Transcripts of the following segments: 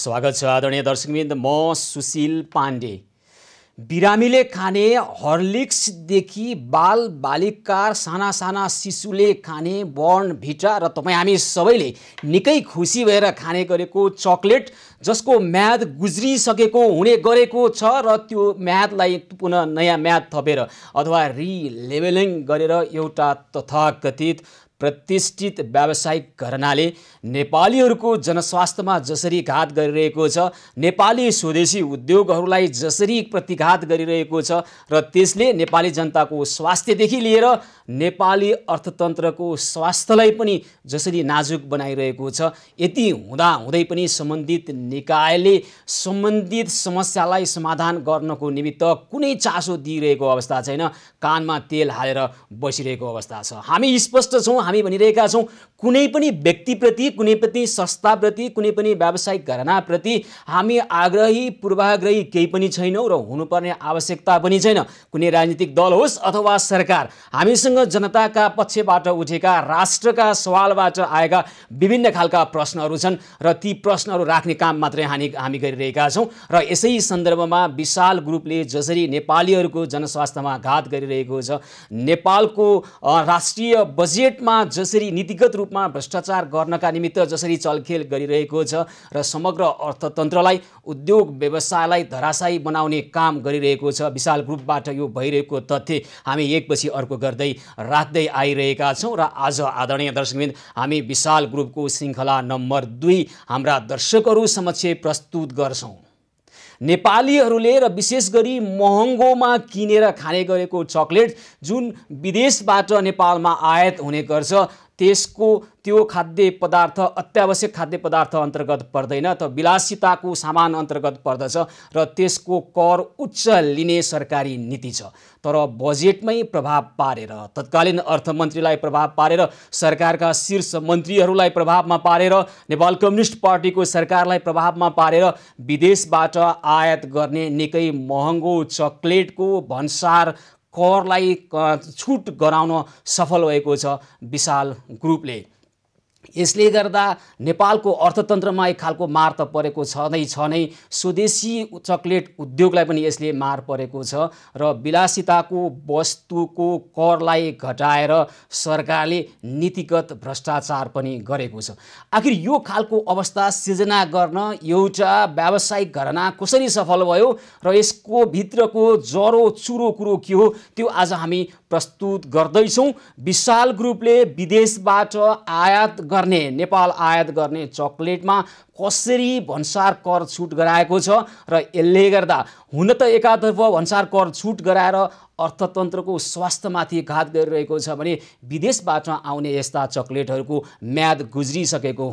स्वागत छ आदरणीय दर्शकवृन्द म सुशील पाण्डे बिरामीले खाने हर्लिक्सदेखि बाल बालिका साना साना शिशुले खाने बर्न भिटा र तपाईँ हामी सबैले निकै खुसी भएर खाने गरेको चक्लेट जसको म्याद गुज्रिसकेको हुने गरेको छ र त्यो म्यादलाई पुनः नयाँ म्याद थपेर अथवा रिलेभलिङ गरेर एउटा तथाकथित प्रतिष्ठित व्यावसायिक घरनाले नेपालीहरूको जनस्वास्थ्यमा जसरी घात गरिरहेको छ नेपाली स्वदेशी उद्योगहरूलाई जसरी प्रतिघात गरिरहेको छ र त्यसले नेपाली जनताको स्वास्थ्यदेखि लिएर नेपाली अर्थतन्त्रको स्वास्थ्यलाई पनि जसरी नाजुक बनाइरहेको छ यति हुँदाहुँदै पनि सम्बन्धित निकायले सम्बन्धित समस्यालाई समाधान गर्नको निमित्त कुनै चासो दिइरहेको अवस्था छैन कानमा तेल हालेर बसिरहेको अवस्था छ हामी स्पष्ट छौँ हामी भनिरहेका छौँ कुनै पनि व्यक्तिप्रति कुनै पनि संस्थाप्रति कुनै पनि व्यावसायिक घटनाप्रति हामी आग्रही पूर्वाग्रही केही पनि छैनौँ र हुनुपर्ने आवश्यकता पनि छैन कुनै राजनीतिक दल होस् अथवा सरकार हामीसँग जनताका पक्षबाट उठेका राष्ट्रका सवालबाट आएका विभिन्न खालका प्रश्नहरू छन् र ती प्रश्नहरू राख्ने काम मात्रै हामी हामी गरिरहेका छौँ र यसै सन्दर्भमा विशाल ग्रुपले जसरी नेपालीहरूको जनस्वास्थ्यमा घात गरिरहेको छ नेपालको राष्ट्रिय बजेटमा रूपमा जसरी नीतिगत रूपमा भ्रष्टाचार गर्नका निमित्त जसरी चलखेल गरिरहेको छ र समग्र अर्थतन्त्रलाई उद्योग व्यवसायलाई धराशायी बनाउने काम गरिरहेको छ विशाल ग्रुपबाट यो भइरहेको तथ्य हामी एकपछि अर्को गर्दै राख्दै आइरहेका छौँ र आज आदरणीय दर्शकविन्द हामी विशाल ग्रुपको श्रृङ्खला नम्बर दुई हाम्रा दर्शकहरू समक्ष प्रस्तुत गर्छौँ नेपालीहरूले र विशेष गरी महँगोमा किनेर खाने गरेको चक्लेट जुन विदेशबाट नेपालमा आयात हुने गर्छ त्यसको त्यो खाद्य पदार्थ अत्यावश्यक खाद्य पदार्थ अन्तर्गत पर्दैन त विलासिताको सामान अन्तर्गत पर्दछ र त्यसको कर उच्च लिने सरकारी नीति छ तर बजेटमै प्रभाव पारेर तत्कालीन अर्थमन्त्रीलाई प्रभाव पारेर सरकारका शीर्ष मन्त्रीहरूलाई प्रभावमा पारेर नेपाल कम्युनिस्ट पार्टीको सरकारलाई प्रभावमा पारेर विदेशबाट आयात गर्ने निकै महँगो चक्लेटको भन्सार करलाई छुट गराउन सफल भएको छ विशाल ग्रुपले यसले गर्दा नेपालको अर्थतन्त्रमा एक खालको मार त परेको छँदै छ नै स्वदेशी चक्लेट उद्योगलाई पनि यसले मार परेको छ र विलासिताको वस्तुको करलाई घटाएर सरकारले नीतिगत भ्रष्टाचार पनि गरेको छ आखिर यो खालको अवस्था सिर्जना गर्न एउटा व्यावसायिक घटना कसरी सफल भयो र यसको भित्रको जरो चुरो कुरो के हो त्यो आज हामी प्रस्तुत गर्दैछौँ विशाल ग्रुपले विदेशबाट आयात गर्ने नेपाल आयात गर्ने चक्लेटमा कसरी भन्सार कर छुट गराएको छ र यसले गर्दा हुन त एकातर्फ भन्सार कर छुट गराएर अर्थतन्त्रको स्वास्थ्यमाथि घात गरिरहेको छ भने विदेशबाट आउने यस्ता चक्लेटहरूको म्याद गुज्रिसकेको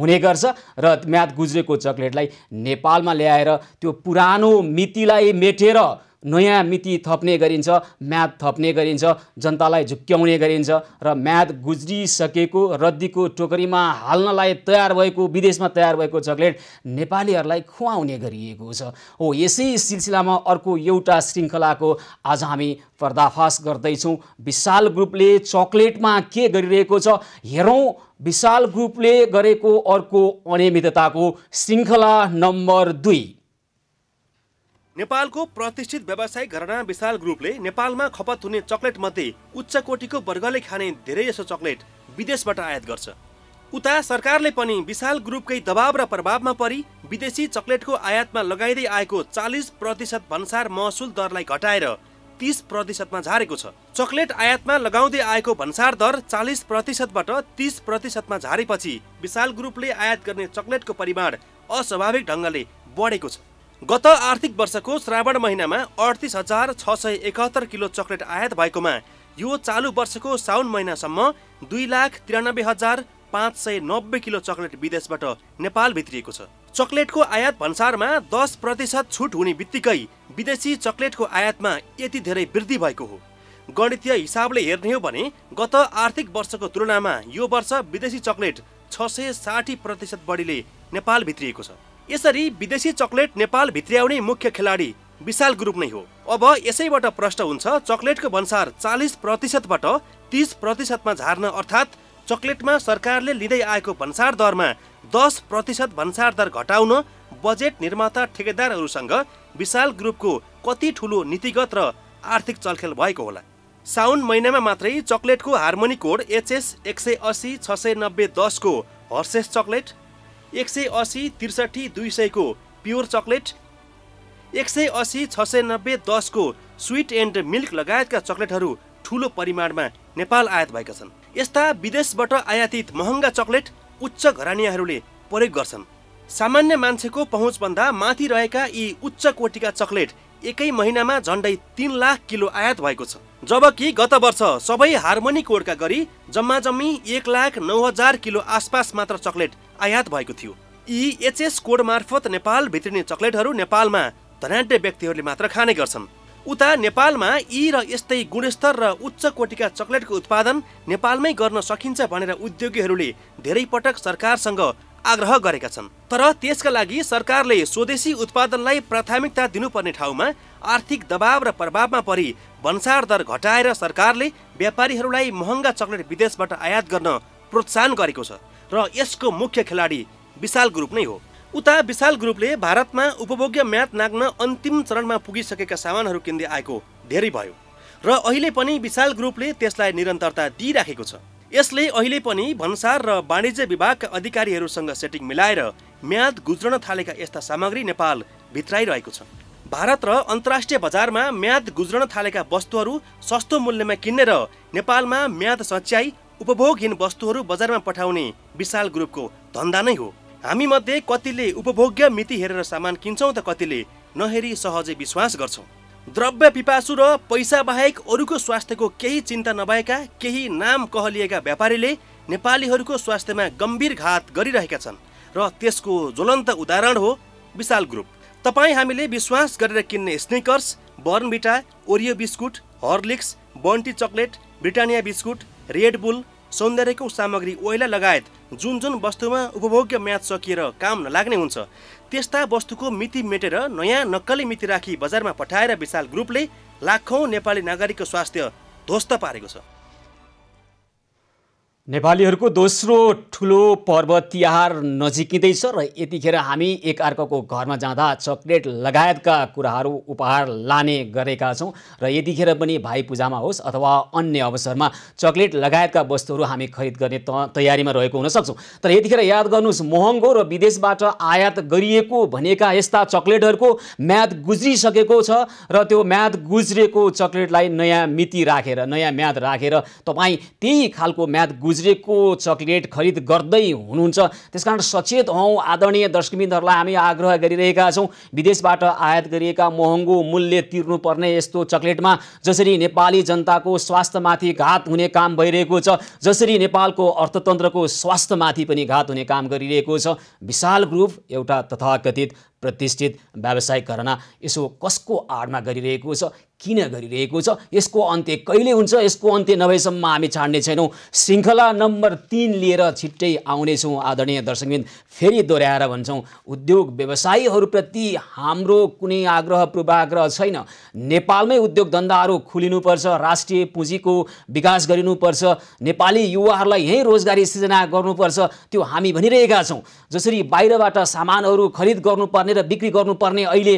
हुने गर्छ र म्याद गुज्रेको चक्लेटलाई नेपालमा ल्याएर त्यो पुरानो मितिलाई मेटेर नयाँ मिति थप्ने गरिन्छ म्याद थप्ने गरिन्छ जनतालाई झुक्क्याउने गरिन्छ र म्याद गुज्रिसकेको रद्दीको टोकरीमा हाल्नलाई तयार भएको विदेशमा तयार भएको चक्लेट नेपालीहरूलाई खुवाउने गरिएको छ हो यसै सिलसिलामा अर्को एउटा श्रृङ्खलाको आज हामी पर्दाफास गर्दैछौँ विशाल ग्रुपले चक्लेटमा के गरिरहेको छ हेरौँ विशाल ग्रुपले गरेको अर्को अनियमितताको श्रृङ्खला नम्बर दुई नेपालको प्रतिष्ठित व्यवसायिक घरना विशाल ग्रुपले नेपालमा खपत हुने चक्लेट मध्ये उच्च कोटीको वर्गले खाने धेरै धेरैजसो चक्लेट विदेशबाट आयात गर्छ उता सरकारले पनि विशाल ग्रुपकै दबाव र प्रभावमा परि विदेशी चक्लेटको आयातमा लगाइँदै आएको चालिस प्रतिशत भन्सार महसुल दरलाई घटाएर तिस प्रतिशतमा झारेको छ चक्लेट आयातमा लगाउँदै आएको भन्सार दर चालिस प्रतिशतबाट तिस प्रतिशतमा झारेपछि विशाल ग्रुपले आयात गर्ने चक्लेटको परिमाण अस्वाभाविक ढङ्गले बढेको छ गत आर्थिक वर्षको श्रावण महिनामा अडतिस हजार छ सय एकात्तर किलो चक्लेट आयात भएकोमा यो चालु वर्षको साउन महिनासम्म दुई लाख त्रियानब्बे हजार पाँच सय नब्बे किलो चक्लेट विदेशबाट नेपाल भित्रिएको छ चक्लेटको आयात भन्सारमा दस प्रतिशत छुट हुने बित्तिकै विदेशी चक्लेटको आयातमा यति धेरै वृद्धि भएको हो गणितीय हिसाबले हेर्ने हो भने गत आर्थिक वर्षको तुलनामा यो वर्ष विदेशी चक्लेट छ सय साठी प्रतिशत बढीले नेपाल भित्रिएको छ यसरी विदेशी चक्लेट नेपाल भित्र्याउने मुख्य खेलाडी विशाल ग्रुप नै हो अब यसैबाट प्रश्न हुन्छ चक्लेटको भन्सार चालिस प्रतिशतबाट तिस प्रतिशतमा झार्न अर्थात् चक्लेटमा सरकारले लिँदै आएको भन्सार दरमा दस प्रतिशत भन्सार दर घटाउन बजेट निर्माता ठेकेदारहरूसँग विशाल ग्रुपको कति ठुलो नीतिगत र आर्थिक चलखेल भएको होला साउन महिनामा मात्रै चक्लेटको हार्मोनी कोड एचएस एक सय असी छ सय नब्बे दसको हर्सेस चक्लेट एक सय असी त्रिसठी दुई सयको प्योर चक्लेट एक सय असी छ सय नब्बे दसको स्विट एन्ड मिल्क लगायतका चक्लेटहरू ठुलो परिमाणमा नेपाल आयात भएका छन् यस्ता विदेशबाट आयातित महँगा चक्लेट उच्च घरानियाहरूले प्रयोग गर्छन् सामान्य मान्छेको पहुँचभन्दा माथि रहेका यी उच्च कोटिका चक्लेट एकै महिनामा झन्डै तिन लाख किलो आयात भएको छ जबकि गत वर्ष सबै हार्मोनिक कोडका गरी जम्मा जम्मी एक लाख नौ हजार किलो आसपास मात्र चक्लेट आयात भएको थियो यी एचएस कोड मार्फत नेपाल भित्रिने चक्लेटहरू नेपालमा धनाढ्य व्यक्तिहरूले मात्र खाने गर्छन् उता नेपालमा यी र यस्तै गुणस्तर र उच्च कोटिका चक्लेटको उत्पादन नेपालमै गर्न सकिन्छ भनेर उद्योगीहरूले धेरै पटक सरकारसँग आग्रह गरेका छन् तर त्यसका लागि सरकारले स्वदेशी उत्पादनलाई प्राथमिकता दिनुपर्ने ठाउँमा आर्थिक दबाव र प्रभावमा परि भन्सार दर घटाएर सरकारले व्यापारीहरूलाई महँगा चक्लेट विदेशबाट आयात गर्न प्रोत्साहन गरेको छ र यसको मुख्य खेलाडी विशाल ग्रुप नै हो उता विशाल ग्रुपले भारतमा उपभोग्य म्याद नाग्न अन्तिम चरणमा पुगिसकेका सामानहरू किन्दै आएको धेरै भयो र अहिले पनि विशाल ग्रुपले त्यसलाई निरन्तरता दिइराखेको छ यसले अहिले पनि भन्सार र वाणिज्य विभागका अधिकारीहरूसँग सेटिङ मिलाएर म्याद गुज्रन थालेका यस्ता सामग्री नेपाल भित्राइरहेको छ भारत र अन्तर्राष्ट्रिय बजारमा म्याद गुज्रन थालेका वस्तुहरू सस्तो मूल्यमा किन्ने र नेपालमा म्याद सच्याई उपभोगहीन वस्तुहरू बजारमा पठाउने विशाल ग्रुपको धन्दा नै हो हामी मध्ये कतिले उपभोग्य मिति हेरेर सामान किन्छौँ त कतिले नहेरी सहजै विश्वास गर्छौँ द्रव्य पिपासु र पैसा बाहेक अरूको स्वास्थ्यको केही चिन्ता नभएका केही नाम कहलिएका व्यापारीले नेपालीहरूको स्वास्थ्यमा गम्भीर घात गरिरहेका छन् र त्यसको ज्वलन्त उदाहरण हो विशाल ग्रुप तपाईँ हामीले विश्वास गरेर किन्ने Snickers Bournvita Oreo biscuit Horlicks Bounty chocolate Britannia biscuit Red Bull सौन्दर्यको सामग्री ओइला लगायत जुन जुन वस्तुमा उपभोग्य म्याद सकिएर काम नलाग्ने हुन्छ त्यस्ता वस्तुको मिति मेटेर नयाँ नक्कली मिति राखी बजारमा पठाएर विशाल ग्रुपले लाखौँ नेपाली नागरिकको स्वास्थ्य ध्वस्त पारेको छ नेपालीहरूको दोस्रो ठुलो पर्व तिहार नजिकिँदैछ र यतिखेर हामी एकअर्काको घरमा जाँदा चक्लेट लगायतका कुराहरू उपहार लाने गरेका छौँ र यतिखेर पनि भाइ पूजामा होस् अथवा अन्य अवसरमा चक्लेट लगायतका वस्तुहरू हामी खरिद गर्ने त तयारीमा रहेको हुनसक्छौँ तर यतिखेर याद गर्नुहोस् महँगो र विदेशबाट आयात गरिएको भनेका यस्ता चक्लेटहरूको म्याद गुज्रिसकेको छ र त्यो म्याद गुज्रिएको चक्लेटलाई नयाँ मिति राखेर नयाँ म्याद राखेर तपाईँ त्यही खालको म्याद गुज गुज्रेको चक्लेट खरिद गर्दै हुनुहुन्छ त्यसकारण सचेत हौँ आदरणीय दर्शकबिन्दहरूलाई हामी आग्रह गरिरहेका छौँ विदेशबाट आयात गरिएका महँगो मूल्य तिर्नुपर्ने यस्तो चक्लेटमा जसरी नेपाली जनताको स्वास्थ्यमाथि घात हुने काम भइरहेको छ जसरी नेपालको अर्थतन्त्रको स्वास्थ्यमाथि पनि घात हुने काम गरिरहेको छ विशाल ग्रुप एउटा तथाकथित प्रतिष्ठित घरना यसो कसको आडमा गरिरहेको छ किन गरिरहेको छ यसको अन्त्य कहिले हुन्छ यसको अन्त्य नभएसम्म हामी छाड्ने छैनौँ श्रृङ्खला नम्बर तिन लिएर छिट्टै आउनेछौँ आदरणीय दर्शकबिन फेरि दोहोऱ्याएर भन्छौँ उद्योग व्यवसायीहरूप्रति हाम्रो कुनै आग्रह पूर्वाग्रह छैन नेपालमै उद्योग धन्दाहरू खुलिनुपर्छ राष्ट्रिय पुँजीको विकास गरिनुपर्छ नेपाली युवाहरूलाई यहीँ रोजगारी सृजना गर्नुपर्छ त्यो हामी भनिरहेका छौँ जसरी बाहिरबाट सामानहरू खरिद गर्नुपर्ने गरेर बिक्री गर्नुपर्ने अहिले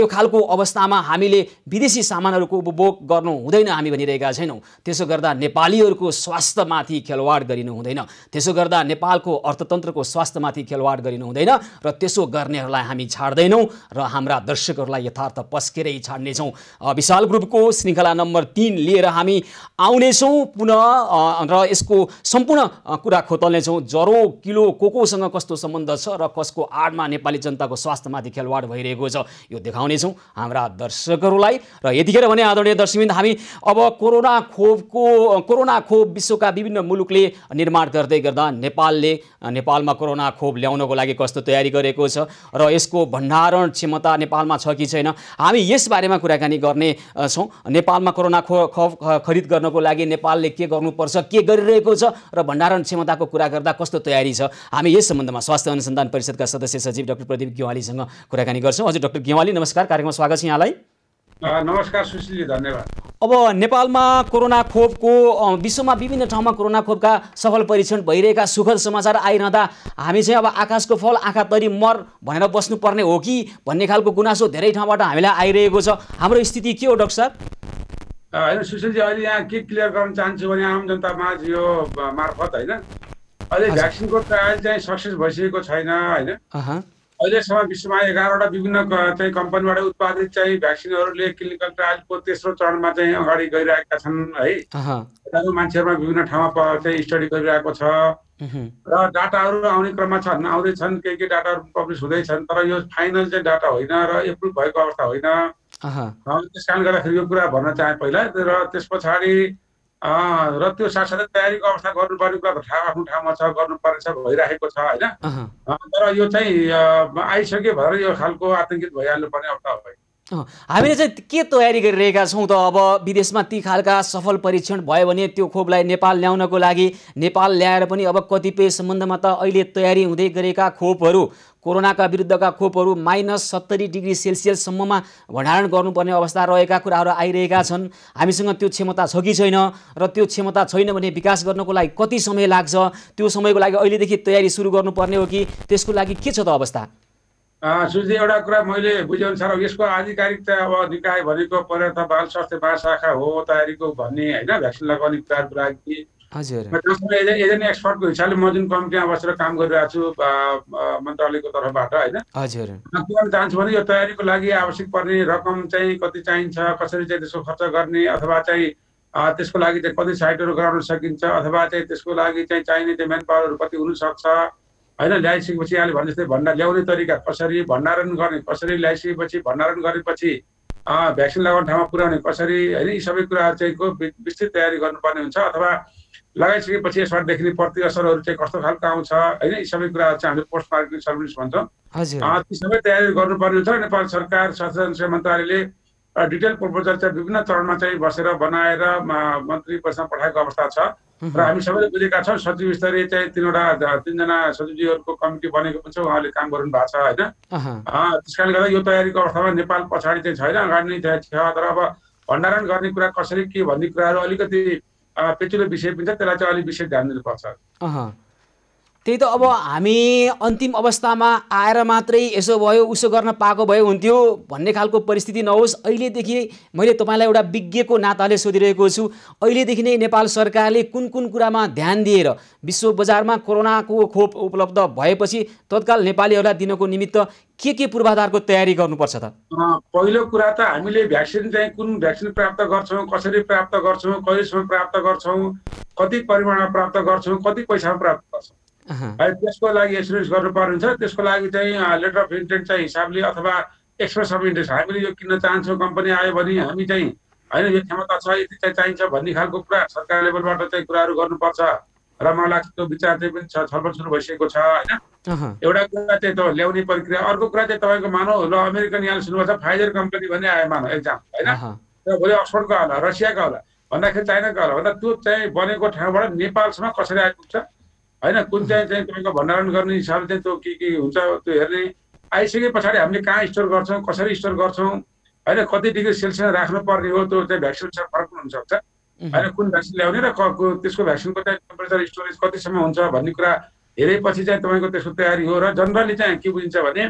यो खालको अवस्थामा हामीले विदेशी सामानहरूको उपभोग गर्नु हुँदैन हामी भनिरहेका छैनौँ त्यसो गर्दा नेपालीहरूको स्वास्थ्यमाथि खेलवाड गरिनु हुँदैन त्यसो गर्दा नेपालको अर्थतन्त्रको स्वास्थ्यमाथि खेलवाड गरिनु हुँदैन र त्यसो गर्नेहरूलाई हामी छाड्दैनौँ र हाम्रा दर्शकहरूलाई यथार्थ पस्केरै छाड्नेछौँ विशाल ग्रुपको श्रृङ्खला नम्बर तिन लिएर हामी आउनेछौँ पुनः र यसको सम्पूर्ण कुरा खोतल्नेछौँ जरो किलो कोकोसँग कस्तो सम्बन्ध छ र कसको आडमा नेपाली जनता जनताको स्वास्थ्यमाथि खेलवाड भइरहेको छ यो देखाउनेछौँ हाम्रा दर्शकहरूलाई र यतिखेर भने आदरणीय दर्शकविन्द हामी अब कोरोना खोपको कोरोना खोप विश्वका विभिन्न मुलुकले निर्माण गर्दै गर्दा नेपालले नेपालमा कोरोना खोप ल्याउनको लागि कस्तो तयारी गरेको छ र यसको भण्डारण क्षमता नेपालमा छ कि छैन हामी यसबारेमा कुराकानी गर्ने छौँ नेपालमा कोरोना खो खोप खरिद गर्नको लागि नेपालले के गर्नुपर्छ के गरिरहेको छ र भण्डारण क्षमताको कुरा गर्दा कस्तो तयारी छ हामी यस सम्बन्धमा स्वास्थ्य अनुसन्धान परिषदका सदस्य सचिव डाक्टर प्रदीप प्रदीप गेवालीसँग कुराकानी गर्छौँ हजुर डक्टर गेवाली नमस्कार कार्यक्रममा स्वागत छ यहाँलाई नमस्कार सुशीलजी धन्यवाद अब नेपालमा कोरोना खोपको विश्वमा विभिन्न ठाउँमा कोरोना खोपका सफल परीक्षण भइरहेका सुखद समाचार आइरहँदा हामी चाहिँ अब आकाशको फल आँखा तरी मर भनेर बस्नुपर्ने हो कि भन्ने खालको गुनासो धेरै ठाउँबाट हामीलाई आइरहेको छ हाम्रो स्थिति के हो डक्टर साहब होइन सुशीलजी अहिले यहाँ के क्लियर गर्न चाहन्छु भने आम जनतामा यो मार्फत होइन अहिले भ्याक्सिनको ट्रायल चाहिँ सक्सेस भइसकेको छैन होइन अहिलेसम्म विश्वमा एघारवटा विभिन्न चाहिँ कम्पनीबाट उत्पादित चाहिँ भ्याक्सिनहरूले क्लिनिकल ट्रायलको तेस्रो चरणमा चाहिँ अगाडि गइरहेका छन् है मान्छेहरूमा विभिन्न ठाउँमा चाहिँ स्टडी गरिरहेको छ र डाटाहरू आउने क्रममा छन् आउँदैछन् केही केही डाटाहरू पब्लिस हुँदैछन् तर यो फाइनल चाहिँ डाटा होइन र एप्रुभ भएको अवस्था होइन त्यस कारणले गर्दाखेरि यो कुरा भन्न चाहे पहिला र त्यस पछाडि र त्यो साथसाथै तयारीको अवस्था गर्नुपर्ने कुरा त ठाउँ आफ्नो ठाउँमा छ गर्नुपर्ने छ भइरहेको छ होइन तर यो चाहिँ आइसक्यो भएर यो खालको आतङ्कित पर्ने अवस्था होइन हामीले चाहिँ के तयारी गरिरहेका छौँ त अब विदेशमा ती खालका सफल परीक्षण भयो भने त्यो खोपलाई नेपाल ल्याउनको लागि नेपाल ल्याएर पनि अब कतिपय सम्बन्धमा त अहिले तयारी हुँदै गरेका खोपहरू कोरोनाका विरुद्धका खोपहरू माइनस सत्तरी डिग्री सेल्सियससम्ममा भण्डारण गर्नुपर्ने अवस्था रहेका कुराहरू आइरहेका छन् हामीसँग त्यो क्षमता छ कि छैन र त्यो क्षमता छैन भने विकास गर्नको लागि कति समय लाग्छ त्यो समयको लागि अहिलेदेखि तयारी सुरु गर्नुपर्ने हो कि त्यसको लागि के छ त अवस्था सुजी एउटा कुरा मैले बुझेअनुसार यसको आधिकारिकता अब निकाय भनेको पर्याप्त बाल स्वास्थ्य महाशाखा हो तयारीको भन्ने होइन भ्याक्सिन लगाउने कुराहरूको लागि एजेन्ट एक्सपर्टको हिसाबले म जुन कमिटीमा बसेर काम गरिरहेको छु मन्त्रालयको तर्फबाट होइन के चाहन्छु भने यो तयारीको लागि आवश्यक पर्ने रकम चाहिँ कति चाहिन्छ कसरी चाहिँ त्यसको खर्च गर्ने अथवा चाहिँ त्यसको लागि चाहिँ कति साइटहरू गराउन सकिन्छ अथवा चाहिँ त्यसको लागि चाहिँ चाहिने त्यो म्यान पावरहरू कति हुनसक्छ होइन ल्याइसकेपछि यहाँले भने जस्तै भण्डार ल्याउने तरिका कसरी भण्डारण गर्ने कसरी ल्याइसकेपछि भण्डारण गरेपछि भ्याक्सिन लगाउने ठाउँमा पुर्याउने कसरी होइन यी सबै कुराहरू चाहिँको विस्तृत तयारी गर्नुपर्ने हुन्छ अथवा लगाइसकेपछि यसबाट देखिने प्रति असरहरू चाहिँ कस्तो खालको आउँछ होइन यी सबै कुराहरू चाहिँ हामीले पोस्ट मार्केटिङ सर्भिस भन्छौँ ती सबै तयारी गर्नुपर्ने हुन्छ नेपाल सरकार स्वास्थ्य मन्त्रालयले डिटेल प्रपोजल चाहिँ विभिन्न चरणमा चाहिँ बसेर बनाएर मन्त्री परिषदमा पठाएको अवस्था छ र हामी सबैले बुझेका छौँ सचिव स्तरीय चाहिँ तिनवटा तिनजना सचिवजीहरूको कमिटी बनेको पनि छ उहाँले काम गर्नु भएको छ होइन त्यस कारणले गर्दा यो तयारीको अवस्थामा नेपाल पछाडि चाहिँ छैन अगाडि नै छ तर अब भण्डारण गर्ने कुरा कसरी के भन्ने कुराहरू अलिकति पेचिलो विषय पनि छ त्यसलाई चाहिँ अलिक विशेष ध्यान दिनुपर्छ त्यही त अब हामी अन्तिम अवस्थामा आएर मात्रै यसो भयो उसो गर्न पाएको भयो हुन्थ्यो भन्ने खालको परिस्थिति नहोस् अहिलेदेखि मैले तपाईँलाई एउटा विज्ञको नाताले सोधिरहेको छु अहिलेदेखि नै नेपाल सरकारले कुन कुन कुरामा ध्यान दिएर विश्व बजारमा कोरोनाको खोप उपलब्ध भएपछि तत्काल नेपालीहरूलाई दिनको निमित्त के के पूर्वाधारको तयारी गर्नुपर्छ त पहिलो कुरा त हामीले भ्याक्सिन चाहिँ कुन भ्याक्सिन प्राप्त गर्छौँ कसरी प्राप्त गर्छौँ कहिलेसम्म प्राप्त गर्छौँ कति परिमाणमा प्राप्त गर्छौँ कति पैसामा प्राप्त गर्छौँ है त्यसको लागि एसएमएस गर्नु हुन्छ त्यसको लागि चाहिँ लेटर अफ इन्टेन्ट चाहिँ हिसाबले अथवा एक्सप्रेस अफ इन्ट्रेस्ट हामीले यो किन्न चाहन्छौँ कम्पनी आयो भने हामी चाहिँ होइन यो क्षमता छ यति चाहिँ चाहिन्छ भन्ने खालको कुरा सरकार लेभलबाट चाहिँ कुराहरू गर्नुपर्छ र मलाई लाग्छ त्यो विचार चाहिँ पनि छ छलफल सुरु भइसकेको छ होइन एउटा कुरा चाहिँ त ल्याउने प्रक्रिया अर्को कुरा चाहिँ तपाईँको मानौ ल अमेरिकन यहाँ सुन्नुपर्छ फाइजर कम्पनी भन्ने आयो मानव एक्जाम होइन र भोलि अक्सफोर्डको होला रसियाको होला भन्दाखेरि चाइनाको होला भन्दा त्यो चाहिँ बनेको ठाउँबाट नेपालसम्म कसरी आइपुग्छ होइन कुन चाहिँ चाहिँ तपाईँको भण्डारण गर्ने हिसाबले चाहिँ त्यो के के हुन्छ त्यो हेर्ने आइसके पछाडि हामीले कहाँ स्टोर गर्छौँ कसरी स्टोर गर्छौँ होइन कति डिग्री सेल्सियस राख्नुपर्ने हो त्यो चाहिँ भ्याक्सिन छ फरक हुनसक्छ होइन कुन भ्याक्सिन ल्याउने र त्यसको भ्याक्सिनको चाहिँ टेम्परेचर स्टोरेज कतिसम्म हुन्छ भन्ने कुरा हेरेपछि चाहिँ तपाईँको त्यसको तयारी हो र जनरली चाहिँ के बुझिन्छ भने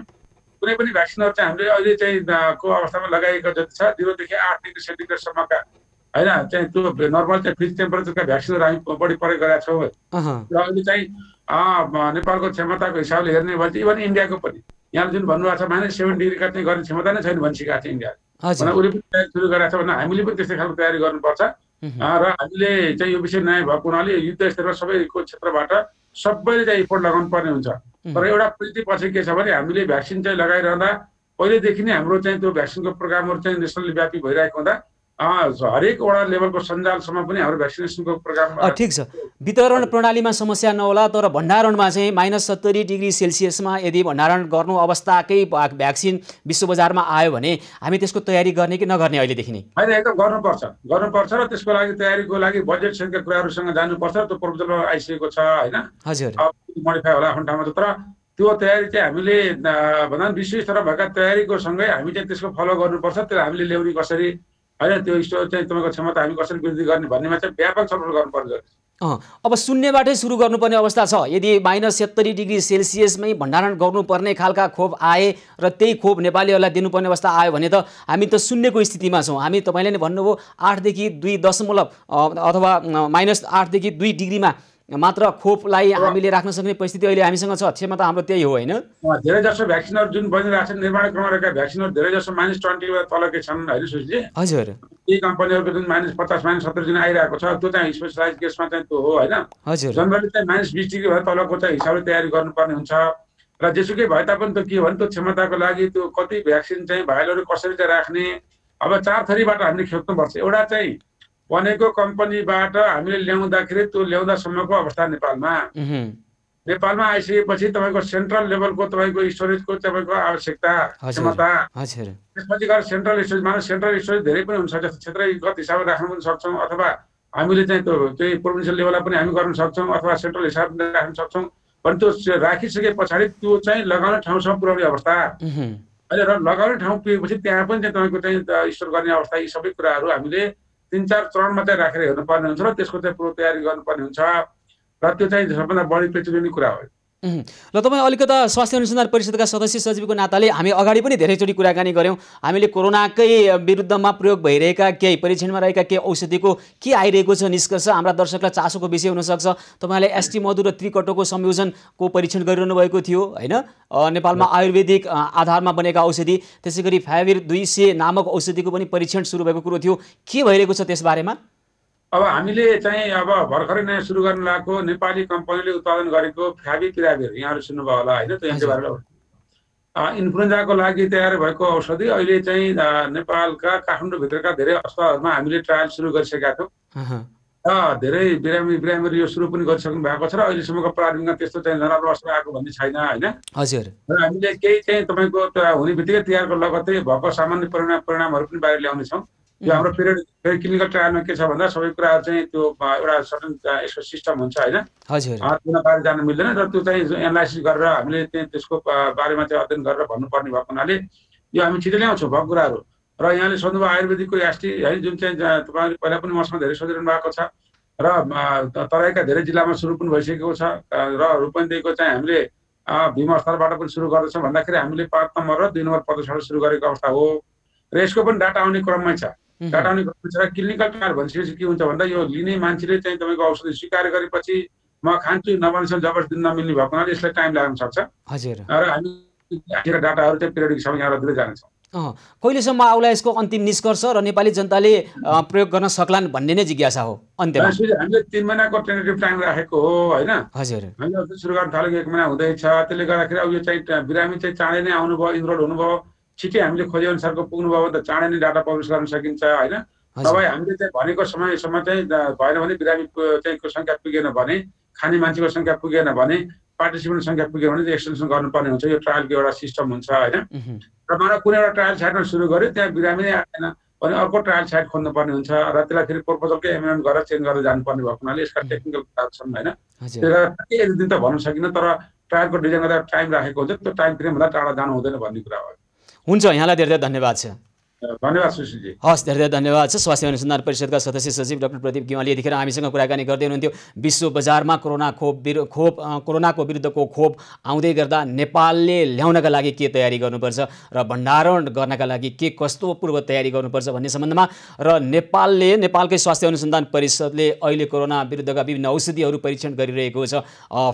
कुनै पनि भ्याक्सिनहरू चाहिँ हामीले अहिले चाहिँ को अवस्थामा लगाएको जति छ जिरोदेखि आठ डिग्री सेन्टिग्रेडसम्मका होइन चाहिँ त्यो नर्मल चाहिँ फ्रिज टेम्परेचरका भ्याक्सिनहरू हामी बढी प्रयोग गरेका छौँ र अहिले चाहिँ नेपालको क्षमताको हिसाबले हेर्ने भने चाहिँ इभन इन्डियाको पनि यहाँले जुन भन्नुभएको छ माइनस सेभेन डिग्रीका चाहिँ गर्ने क्षमता नै छैन भनिसकेका छ इन्डिया उसले पनि तयारी सुरु गरेका छ भने हामीले पनि त्यस्तै खालको तयारी गर्नुपर्छ र हामीले चाहिँ यो विषय नयाँ भएको हुनाले युद्ध स्तरमा सबैको क्षेत्रबाट सबैले चाहिँ इफोर्ट लगाउनु पर्ने हुन्छ तर एउटा प्रति पछि के छ भने हामीले भ्याक्सिन चाहिँ लगाइरहँदा पहिलेदेखि नै हाम्रो चाहिँ त्यो भ्याक्सिनको प्रोग्रामहरू चाहिँ नेसनली व्यापी भइरहेको हुँदा हरेक वडा लेभलको सञ्जालसम्म पनि हाम्रो भ्याक्सिनेसनको प्रोग्राम ठिक छ वितरण प्रणालीमा समस्या नहोला तर भण्डारणमा चाहिँ माइनस सत्तरी डिग्री सेल्सियसमा यदि भण्डारण गर्नु अवस्थाकै भ्याक्सिन विश्व बजारमा आयो भने हामी त्यसको तयारी गर्ने कि नगर्ने अहिलेदेखि नै होइन एकदम गर्नुपर्छ गर्नुपर्छ र त्यसको लागि तयारीको लागि बजेट सहितका कुराहरूसँग जानुपर्छ त्यो प्रपोजल आइसकेको छ होइन हजुर मोडिफाई होला आफ्नो ठाउँमा तर त्यो तयारी चाहिँ हामीले भन्दा विश्व स्तरमा भएका तयारीको सँगै हामी चाहिँ त्यसको फलो गर्नुपर्छ त्यसलाई हामीले ल्याउने कसरी होइन त्यो स्टोर चाहिँ तपाईँको क्षमता हामी कसरी वृद्धि गर्ने भन्नेमा चाहिँ व्यापक छलफल गर्नुपर्ने अब शून्यबाटै सुरु गर्नुपर्ने अवस्था छ यदि माइनस सत्तरी डिग्री सेल्सियसमै भण्डारण गर्नुपर्ने खालका खोप आए र त्यही खोप नेपालीहरूलाई दिनुपर्ने अवस्था आयो भने त हामी त शून्यको स्थितिमा छौँ हामी तपाईँले नै भन्नुभयो आठदेखि दुई दशमलव अथवा माइनस आठदेखि दुई डिग्रीमा मात्र खोपलाई हामीले राख्न सक्ने परिस्थिति अहिले हामीसँग छ क्षमता हाम्रो त्यही हो होइन धेरै जसो भ्याक्सिनहरू जुन बनिरहेको छ निर्माण क्रममा रहेका भ्याक्सिनहरू धेरै जसो मानिस ट्वेन्टी तलकै छन् होइन सुशीजी हजुर केही कम्पनीहरूको जुन मानिस पचास मानिस जुन आइरहेको छ त्यो चाहिँ स्पेसलाइज केसमा चाहिँ त्यो हो होइन हजुर जनरली चाहिँ मानिस बिस डिग्री भएर तलको चाहिँ हिसाबले तयारी गर्नुपर्ने हुन्छ र जेसुकै भए तापनि त्यो के भने त्यो क्षमताको लागि त्यो कति भ्याक्सिन चाहिँ भाइलहरू कसरी चाहिँ राख्ने अब चार थरीबाट हामीले खेप्नुपर्छ एउटा चाहिँ बनेको कम्पनीबाट हामीले ल्याउँदाखेरि त्यो ल्याउँदासम्मको अवस्था नेपालमा नेपालमा आइसकेपछि तपाईँको सेन्ट्रल लेभलको तपाईँको स्टोरेजको तपाईँको आवश्यकता क्षमता त्यसपछि गएर सेन्ट्रल स्टोरेजमा सेन्ट्रल स्टोरेज धेरै पनि हुन्छ जस्तो क्षेत्रगत हिसाबले राख्न पनि सक्छौँ अथवा हामीले चाहिँ त्यो त्यही प्रोभिन्सियल लेभललाई पनि हामी गर्न सक्छौँ अथवा सेन्ट्रल हिसाबले राख्न सक्छौँ भने त्यो राखिसके पछाडि त्यो चाहिँ लगाउने ठाउँसम्म पुर्याउने अवस्था अहिले र लगाउने ठाउँ पुगेपछि त्यहाँ पनि चाहिँ तपाईँको चाहिँ स्टोर गर्ने अवस्था यी सबै कुराहरू हामीले तिन चार चरण मात्रै राखेर हेर्नुपर्ने हुन्छ र त्यसको चाहिँ पूर्व तयारी गर्नुपर्ने हुन्छ र त्यो चाहिँ सबभन्दा बढी पेचिलो कुरा हो ल तपाईँ अलिकता स्वास्थ्य अनुसन्धान परिषदका सदस्य सचिवको नाताले हामी अगाडि पनि धेरैचोटि कुराकानी गऱ्यौँ हामीले कोरोनाकै विरुद्धमा प्रयोग भइरहेका केही परीक्षणमा रहेका केही औषधिको के आइरहेको छ निष्कर्ष हाम्रा दर्शकलाई चासोको विषय हुनसक्छ तपाईँले एसटी मधु र त्रिकटोको संयोजनको परीक्षण गरिरहनु भएको थियो होइन नेपालमा आयुर्वेदिक आधारमा बनेका औषधि त्यसै गरी फाइभिर दुई सय नामक औषधिको पनि परीक्षण सुरु भएको कुरो थियो के भइरहेको छ त्यसबारेमा अब हामीले चाहिँ अब भर्खरै नयाँ सुरु गर्न लागेको नेपाली कम्पनीले उत्पादन गरेको फ्याबी पिराबीहरू यहाँहरू सुन्नुभयो होला होइन त्यसको बारेमा इन्फ्लुएन्जाको लागि तयार भएको औषधि अहिले चाहिँ नेपालका काठमाडौँभित्रका धेरै अस्पतालहरूमा हामीले ट्रायल सुरु गरिसकेका थियौँ र धेरै बिरामी बिरामीहरू यो सुरु पनि गरिसक्नु भएको छ र अहिलेसम्मको प्रारम्भिकमा त्यस्तो चाहिँ नराम्रो असर आएको भन्ने छैन होइन हजुर र हामीले केही चाहिँ तपाईँको हुने बित्तिकै तिहारको लगत्तै भएको सामान्य परिणाम परिणामहरू पनि बाहिर ल्याउनेछौँ यो हाम्रो पिरियड क्लिनिकल ट्रायलमा के छ भन्दा सबै कुराहरू चाहिँ त्यो एउटा सर्टन यसको सिस्टम हुन्छ होइन त्यसमा बारे जानु मिल्दैन र त्यो चाहिँ एनालाइसिस गरेर हामीले त्यहाँ त्यसको बारेमा चाहिँ अध्ययन गरेर भन्नुपर्ने भएको हुनाले यो हामी छिटो ल्याउँछौँ भएको कुराहरू र यहाँले सोध्नुभयो आयुर्वेदिकको एसटी है जुन चाहिँ तपाईँले पहिला पनि मसँग धेरै सोधिरहनु भएको छ र तराईका धेरै जिल्लामा सुरु पनि भइसकेको छ र रूपन्देहीको चाहिँ हामीले भीमस्थलबाट पनि सुरु गर्दैछौँ भन्दाखेरि हामीले पाँच नम्बर र दुई नम्बर प्रदेशबाट सुरु गरेको अवस्था हो र यसको पनि डाटा आउने क्रममै छ काटाउने गर्नु छ क्लिनिकल ट्रायल भनिसकेपछि के हुन्छ भन्दा यो लिने मान्छेले चाहिँ तपाईँको औषधि स्वीकार गरेपछि म खान्छु नभनेसम्म जबरजस्ती नमिल्ने भएको हुनाले यसलाई टाइम लाग्न सक्छ हजुर र हामी डाटाहरू चाहिँ पिरियडिक समय यहाँबाट दिँदै जानेछौँ कहिलेसम्म आउला यसको अन्तिम निष्कर्ष र नेपाली जनताले प्रयोग गर्न सक्लान् भन्ने नै जिज्ञासा हो अन्त्यमा हामीले तिन महिनाको टेनेटिभ टाइम राखेको हो होइन हजुर हामीले सुरु गर्न थालेको एक महिना हुँदैछ त्यसले गर्दाखेरि अब यो चाहिँ बिरामी चाहिँ चाँडै नै आउनुभयो इनरोल हुनुभयो ठिकै हामीले खोजे अनुसारको पुग्नुभयो भने त चाँडै नै डाटा पब्लिस गर्न सकिन्छ होइन नभए हामीले चाहिँ भनेको समय समयसम्म चाहिँ भएन भने बिरामी चाहिँको सङ्ख्या पुगेन भने खाने मान्छेको सङ्ख्या पुगेन भने पार्टिसिपेन्ट सङ्ख्या पुग्यो भने एक्सटेन्सन गर्नुपर्ने हुन्छ यो ट्रायलको एउटा सिस्टम हुन्छ होइन र मलाई कुनै एउटा ट्रायल साइटमा सुरु गर्यो त्यहाँ बिरामी नै आएन भने अर्को ट्रायल साइट खोज्नुपर्ने हुन्छ र त्यसलाई फेरि प्रपोजलकै एमेन्डमेन्ट गरेर चेन्ज गरेर जानुपर्ने भएको हुनाले यसका टेक्निकल कुराहरू छन् होइन त्यसलाई एक दिन त भन्न सकिनँ तर ट्रायलको डिजाइन गर्दा टाइम राखेको हुन्छ त्यो टाइम भन्दा टाढा जानु हुँदैन भन्ने कुरा हो हुन्छ यहाँलाई धेरै धेरै धन्यवाद छ धन्यवाद हस् धेरै धेरै धन्यवाद छ स्वास्थ्य अनुसन्धान परिषदका सदस्य सचिव डाक्टर प्रदीप गिवालले यतिखेर हामीसँग कुराकानी गर्दै हुनुहुन्थ्यो विश्व बजारमा कोरोना खोप विरु खोप कोरोनाको विरुद्धको खोप आउँदै गर्दा नेपालले ल्याउनका लागि के तयारी गर्नुपर्छ र भण्डारण गर्नका लागि के कस्तो पूर्व तयारी गर्नुपर्छ भन्ने सम्बन्धमा र नेपालले नेपालकै स्वास्थ्य अनुसन्धान परिषदले अहिले कोरोना विरुद्धका विभिन्न औषधिहरू परीक्षण गरिरहेको छ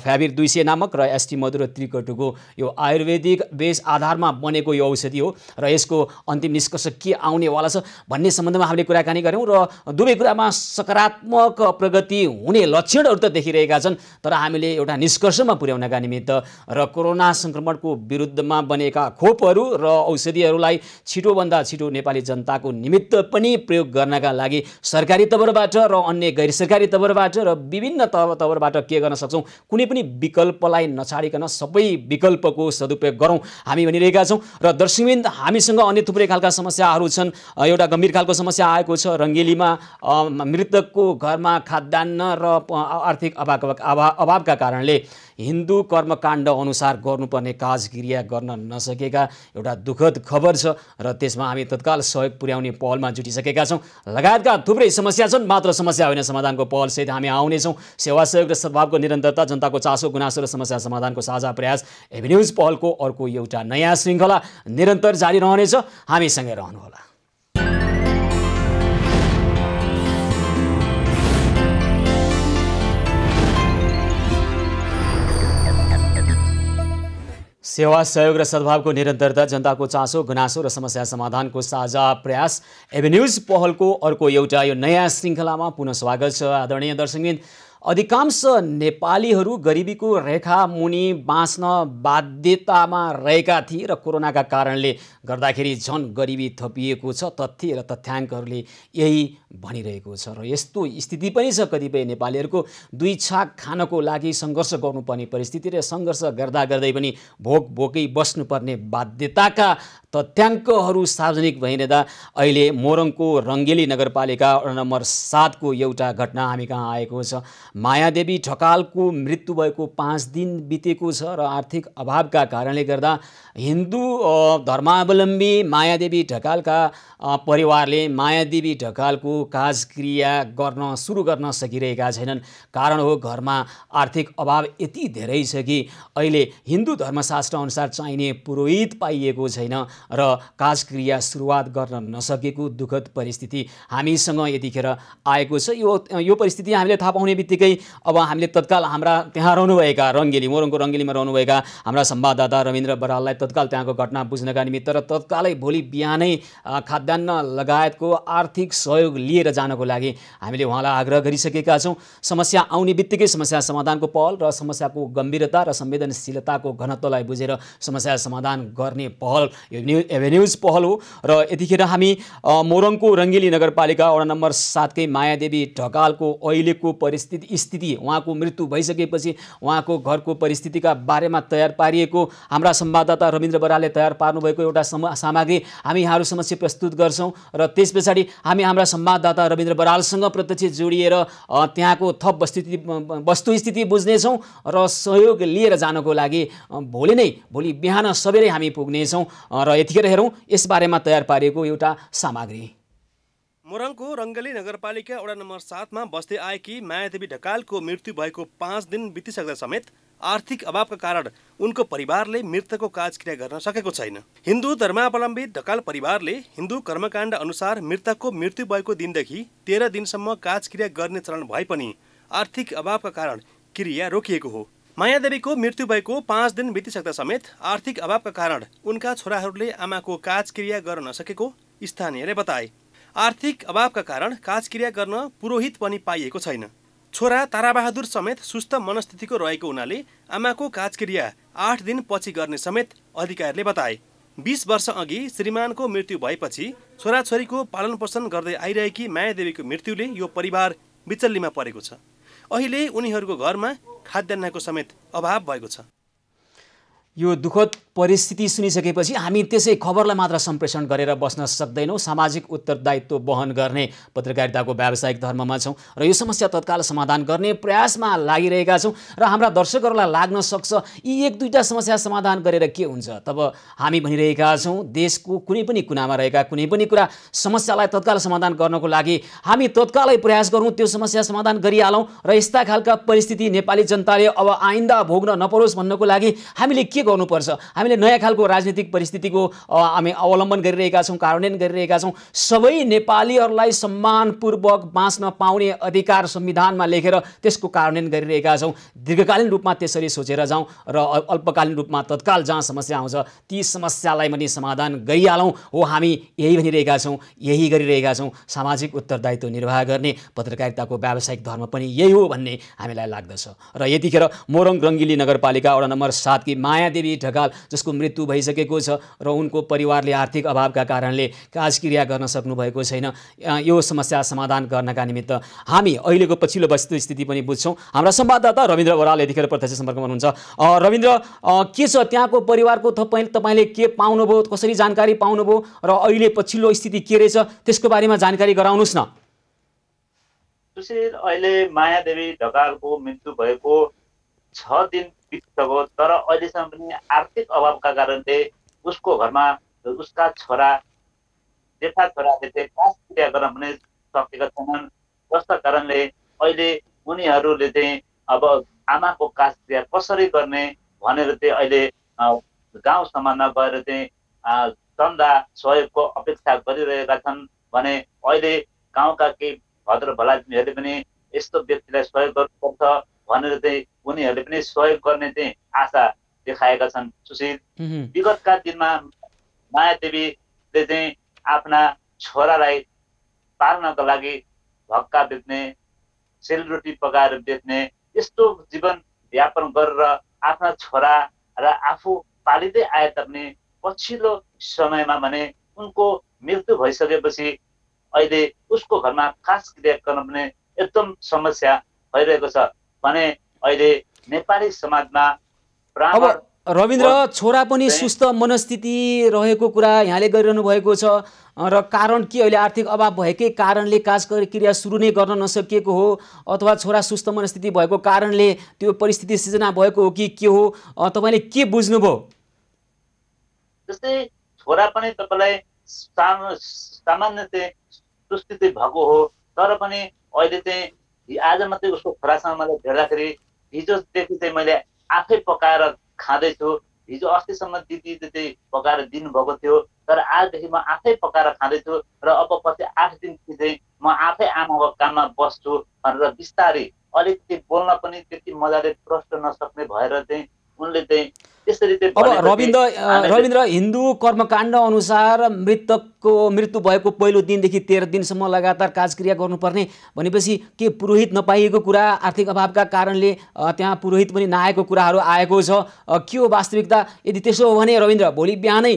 फ्याबिर दुई सय नामक र एसटी मधुर त्रिकटुको यो आयुर्वेदिक बेस आधारमा बनेको यो औषधि हो र यसको अन्तिम निष्कर्ष के आउनेवाला छ भन्ने सम्बन्धमा हामीले कुराकानी गऱ्यौँ र दुवै कुरामा सकारात्मक प्रगति हुने लक्षणहरू त देखिरहेका छन् तर हामीले एउटा निष्कर्षमा पुर्याउनका निमित्त र कोरोना सङ्क्रमणको विरुद्धमा बनेका खोपहरू र औषधिहरूलाई छिटोभन्दा छिटो नेपाली जनताको निमित्त पनि प्रयोग गर्नका लागि सरकारी तवरबाट र अन्य गैर सरकारी तवरबाट र विभिन्न तव तवरबाट के गर्न सक्छौँ कुनै पनि विकल्पलाई नछाडिकन सबै विकल्पको सदुपयोग गरौँ हामी भनिरहेका छौँ र दर्शकविन्द हामीसँग अन्य थुप्रै खालका समस्या समस्याहरू छन् एउटा गम्भीर खालको समस्या आएको छ रङ्गेलीमा मृतकको घरमा खाद्यान्न र आर्थिक अभाव अभावका कारणले हिन्दू कर्मकाण्ड अनुसार गर्नुपर्ने काजक्रिया गर्न नसकेका एउटा दुःखद खबर छ र त्यसमा हामी तत्काल सहयोग पुर्याउने पहलमा जुटिसकेका छौँ लगायतका थुप्रै समस्या छन् मात्र समस्या होइन समाधानको पहलसहित हामी आउनेछौँ सेवा सहयोग र सद्भावको निरन्तरता जनताको चासो गुनासो र समस्या समाधानको साझा प्रयास एभिन्युज पहलको अर्को एउटा नयाँ श्रृङ्खला निरन्तर जारी रहनेछ हामीसँगै रहनुहोला सेवा सहयोग र सद्भावको निरन्तरता जनताको चासो गुनासो र समस्या समाधानको साझा प्रयास एभेन्युज पहलको अर्को एउटा यो नयाँ श्रृङ्खलामा पुनः स्वागत छ आदरणीय दर्शकबिन अधिकांश नेपालीहरू गरिबीको रेखा मुनि बाँच्न बाध्यतामा रहेका थिए र कोरोनाका कारणले गर्दाखेरि झन गरिबी थपिएको छ तथ्य र तथ्याङ्कहरूले यही भनिरहेको छ र यस्तो स्थिति पनि छ कतिपय नेपालीहरूको दुई छाक खानको लागि सङ्घर्ष गर्नुपर्ने परिस्थिति र सङ्घर्ष गर्दा गर्दै पनि भोक भोकै बस्नुपर्ने बाध्यताका तथ्याङ्कहरू सार्वजनिक भइरहँदा अहिले मोरङको रङ्गेली नगरपालिका नम्बर सातको एउटा घटना हामी कहाँ आएको छ मायादेवी ढकालको मृत्यु भएको पाँच दिन बितेको छ र आर्थिक अभावका कारणले गर्दा हिन्दू धर्मावलम्बी मायादेवी ढकालका परिवारले मायादेवी ढकालको काजक्रिया गर्न सुरु गर्न सकिरहेका छैनन् कारण हो घरमा आर्थिक अभाव यति धेरै छ कि अहिले हिन्दू धर्मशास्त्र अनुसार चाहिने पुरोहित पाइएको छैन र काजक्रिया सुरुवात गर्न नसकेको दुःखद परिस्थिति हामीसँग यतिखेर आएको छ यो यो परिस्थिति हामीले थाहा पाउने बित्तिकै अब हामीले तत्काल हाम्रा त्यहाँ रहनुभएका रङ्गेली मोरङको रङ्गेलीमा रहनुभएका हाम्रा संवाददाता रविन्द्र बराललाई तत्काल त्यहाँको घटना बुझ्नका निमित्त र तत्कालै भोलि बिहानै खाद्यान्न लगायतको आर्थिक सहयोग लिएर जानको लागि हामीले उहाँलाई आग्रह गरिसकेका छौँ समस्या आउने बित्तिकै समस्या समाधानको पहल र समस्याको गम्भीरता र संवेदनशीलताको घनत्वलाई बुझेर समस्या समाधान गर्ने पहल यो एभेन्युज पहल हो र यतिखेर हामी मोरङको रङ्गेली नगरपालिका वडा नम्बर सातकै मायादेवी ढकालको अहिलेको परिस्थिति स्थिति उहाँको मृत्यु भइसकेपछि उहाँको घरको परिस्थितिका बारेमा तयार पारिएको हाम्रा संवाददाता रविन्द्र बराले तयार पार्नुभएको एउटा सामग्री हामी यहाँहरू समस्या प्रस्तुत गर्छौँ र त्यस पछाडि हामी हाम्रा संवाद संवाददाता रविन्द्र बरालसँग प्रत्यक्ष जोडिएर त्यहाँको थप वस्तुस्थिति वस्तुस्थिति बुझ्नेछौँ र सहयोग लिएर जानको लागि भोलि नै भोलि बिहान सबेरै हामी पुग्नेछौँ र यतिखेर हेरौँ यसबारेमा तयार पारिएको एउटा सामग्री मोरङको रङ्गली नगरपालिका वडा नम्बर सातमा बस्दै आएकी मायादेवी ढकालको मृत्यु भएको पाँच दिन बितिसक्दा समेत आर्थिक अभावका कारण उनको परिवारले मृतकको काजक्रिया गर्न सकेको छैन हिन्दू धर्मावलम्बी ढकाल परिवारले हिन्दू कर्मकाण्ड अनुसार मृतकको मृत्यु भएको दिनदेखि तेह्र दिनसम्म काजक्रिया गर्ने चलन भए पनि आर्थिक अभावका कारण क्रिया रोकिएको हो मायादेवीको मृत्यु भएको पाँच दिन बितिसक्दा समेत आर्थिक अभावका कारण उनका छोराहरूले आमाको काजक्रिया गर्न नसकेको स्थानीयले बताए आर्थिक अभावका कारण काजक्रिया गर्न पुरोहित पनि पाइएको छैन छोरा ताराबहादुर समेत सुस्थ मनस्थितिको रहेको हुनाले आमाको काजक्रिया आठ दिनपछि गर्ने समेत अधिकारीले बताए बिस अघि श्रीमानको मृत्यु भएपछि छोराछोरीको पालन पोषण गर्दै आइरहेकी मायादेवीको मृत्युले यो परिवार विचल्लीमा परेको छ अहिले उनीहरूको घरमा खाद्यान्नको समेत अभाव भएको छ यो दुःखद परिस्थिति सुनिसकेपछि हामी त्यसै खबरलाई मात्र सम्प्रेषण गरेर बस्न सक्दैनौँ सामाजिक उत्तरदायित्व वहन गर्ने पत्रकारिताको व्यावसायिक धर्ममा छौँ र यो समस्या तत्काल समाधान गर्ने प्रयासमा लागिरहेका छौँ र हाम्रा दर्शकहरूलाई लाग्न सक्छ यी एक दुईवटा समस्या समाधान गरेर के हुन्छ तब हामी भनिरहेका छौँ देशको कुनै पनि कुनामा रहेका कुनै पनि कुरा समस्यालाई तत्काल समाधान गर्नको लागि हामी तत्कालै प्रयास गरौँ त्यो समस्या समाधान गरिहालौँ र यस्ता खालका परिस्थिति नेपाली जनताले अब आइन्दा भोग्न नपरोस् भन्नको लागि हामीले के गर्नुपर्छ हामीले नयाँ खालको राजनीतिक परिस्थितिको हामी अवलम्बन गरिरहेका छौँ कार्यान्वयन गरिरहेका छौँ सबै नेपालीहरूलाई सम्मानपूर्वक बाँच्न पाउने अधिकार संविधानमा लेखेर त्यसको कार्यान्वयन गरिरहेका छौँ दीर्घकालीन रूपमा त्यसरी सोचेर जाउँ र अल्पकालीन रूपमा तत्काल जहाँ समस्या आउँछ ती समस्यालाई पनि समाधान गरिहालौँ हो हामी यही भनिरहेका छौँ यही गरिरहेका छौँ सामाजिक उत्तरदायित्व निर्वाह गर्ने पत्रकारिताको व्यावसायिक धर्म पनि यही हो भन्ने हामीलाई लाग्दछ र यतिखेर मोरङ रङ्गिली नगरपालिका वडा नम्बर सातकी मायादेवी ढकाल जसको मृत्यु भइसकेको छ र उनको परिवारले आर्थिक अभावका कारणले काजक्रिया गर्न सक्नुभएको छैन यो समस्या समाधान गर्नका निमित्त हामी अहिलेको पछिल्लो वस्तु स्थिति पनि बुझ्छौँ हाम्रा संवाददाता रविन्द्र बराल यतिखेर प्रत्यक्ष सम्पर्कमा हुनुहुन्छ रविन्द्र के छ त्यहाँको परिवारको तपाईँ तपाईँले के पाउनुभयो कसरी जानकारी पाउनुभयो र अहिले पछिल्लो स्थिति के रहेछ त्यसको बारेमा जानकारी गराउनुहोस् न सुशील अहिले मायादेवी ढकालको मृत्यु भएको छ दिन बितिसक्यो तर अहिलेसम्म पनि आर्थिक अभावका कारणले उसको घरमा उसका छोरा जेठा छोराले चाहिँ पास क्रिया गर्न पनि सकेका छैनन् जसका कारणले अहिले उनीहरूले चाहिँ अब आमाको कास क्रिया कसरी गर्ने भनेर चाहिँ अहिले गाउँ समाजमा गएर चाहिँ चन्दा सहयोगको अपेक्षा गरिरहेका छन् भने अहिले गाउँका केही भद्र भलाजुमीहरूले पनि यस्तो व्यक्तिलाई सहयोग गर्नुपर्छ भनेर चाहिँ उनीहरूले पनि सहयोग गर्ने चाहिँ आशा देखाएका छन् सुशील विगतका दिनमा माया देवीले चाहिँ आफ्ना छोरालाई पाल्नको लागि भक्का बेच्ने सेलरोटी पकाएर बेच्ने यस्तो जीवन यापन गरेर आफ्ना छोरा र आफू पालिँदै आए तापनि पछिल्लो समयमा भने उनको मृत्यु भइसकेपछि अहिले उसको घरमा खास क्रिया गर्न पनि एकदम समस्या भइरहेको छ भने अहिले नेपाली समाजमा अब रविन्द्र छोरा पनि सुस्त मनस्थिति रहेको कुरा यहाँले गरिरहनु भएको छ र कारण के अहिले आर्थिक अभाव भएकै कारणले काज क्रिया सुरु नै गर्न नसकिएको हो अथवा छोरा सुस्त मनस्थिति भएको कारणले त्यो परिस्थिति सिर्जना भएको हो कि के हो तपाईँले के बुझ्नुभयो जस्तै छोरा पनि तपाईँलाई सामान्य सुस्थिति भएको हो तर पनि अहिले चाहिँ आज मात्रै उसको छोरासँग मलाई भेट्दाखेरि हिजोदेखि चाहिँ मैले आफै पकाएर खाँदैछु हिजो अस्तिसम्म दिदीले चाहिँ पकाएर दिनुभएको थियो तर आजदेखि म आफै पकाएर खाँदैछु र अब पछि आठ दिनदेखि चाहिँ म आफै आमाको काममा बस्छु भनेर बिस्तारै अलिकति बोल्न पनि त्यति मजाले प्रष्ट नसक्ने भएर चाहिँ उनले चाहिँ अब रविन्द्र रविन्द्र हिन्दू कर्मकाण्ड अनुसार मृतकको मृत्यु भएको पहिलो दिनदेखि तेह्र दिनसम्म लगातार काजक्रिया गर्नुपर्ने भनेपछि के पुरोहित नपाइएको कुरा आर्थिक अभावका कारणले त्यहाँ पुरोहित पनि नआएको कुराहरू आएको छ के हो वास्तविकता यदि त्यसो हो भने रविन्द्र भोलि बिहानै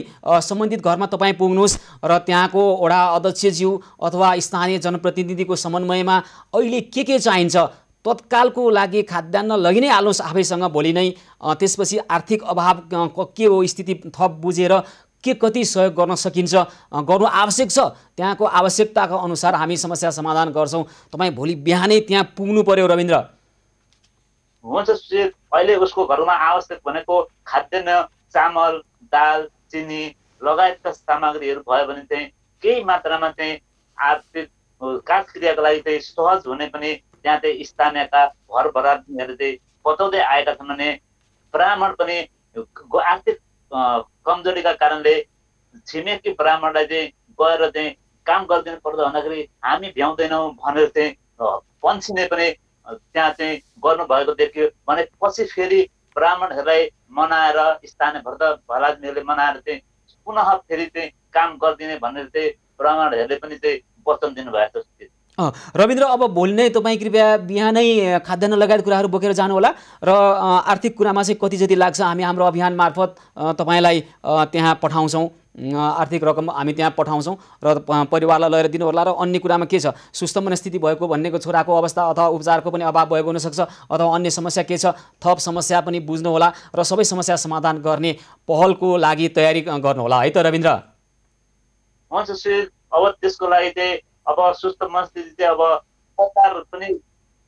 सम्बन्धित घरमा तपाईँ पुग्नुहोस् र त्यहाँको वडा अध्यक्षज्यू अथवा स्थानीय जनप्रतिनिधिको समन्वयमा अहिले के के चाहिन्छ तत्कालको लागि खाद्यान्न लगि नै हाल्नुहोस् आफैसँग भोलि नै त्यसपछि आर्थिक अभाव के हो स्थिति थप बुझेर के कति सहयोग गर्न सकिन्छ गर्नु आवश्यक छ त्यहाँको आवश्यकताको अनुसार हामी समस्या समाधान गर्छौँ तपाईँ भोलि बिहानै त्यहाँ पुग्नु पर्यो रविन्द्र हुन्छ सुजित अहिले उसको घरमा आवश्यक भनेको खाद्यान्न चामल दाल चिनी लगायतका सामग्रीहरू भयो भने चाहिँ केही मात्रामा चाहिँ आर्थिक कार्यक्रियाको लागि चाहिँ सहज हुने पनि त्यहाँ चाहिँ स्थानीयका घर बराबर चाहिँ बचाउँदै आएका छन् भने ब्राह्मण पनि आर्थिक कमजोरीका कारणले छिमेकी ब्राह्मणलाई चाहिँ गएर चाहिँ काम गरिदिनु पर्छ भन्दाखेरि हामी भ्याउँदैनौँ भनेर चाहिँ पन्सिने पनि त्यहाँ चाहिँ गर्नुभएको देखियो भने पछि फेरि ब्राह्मणहरूलाई मनाएर स्थानीय भर्त भलाजमीहरूले मनाएर चाहिँ पुनः फेरि चाहिँ काम गरिदिने भनेर चाहिँ ब्राह्मणहरूले पनि चाहिँ वचन दिनुभएको थियो रविन्द्र अब भोलि नै तपाईँ कृपया बिहानै खाद्यान्न लगायत कुराहरू बोकेर जानुहोला र आर्थिक कुरामा चाहिँ कति जति लाग्छ हामी हाम्रो अभियान मार्फत तपाईँलाई त्यहाँ पठाउँछौँ आर्थिक रकम हामी त्यहाँ पठाउँछौँ र परिवारलाई लगेर दिनुहोला र अन्य कुरामा के छ सुस्थ मनस्थिति भएको भन्नेको छोराको अवस्था अथवा उपचारको पनि अभाव भएको हुनसक्छ अथवा अन्य समस्या के छ थप समस्या पनि बुझ्नुहोला र सबै समस्या समाधान गर्ने पहलको लागि तयारी गर्नुहोला है त रविन्द्र हुन्छ अब त्यसको लागि चाहिँ अब सुस्त मनस्थिति चाहिँ अब सरकार पनि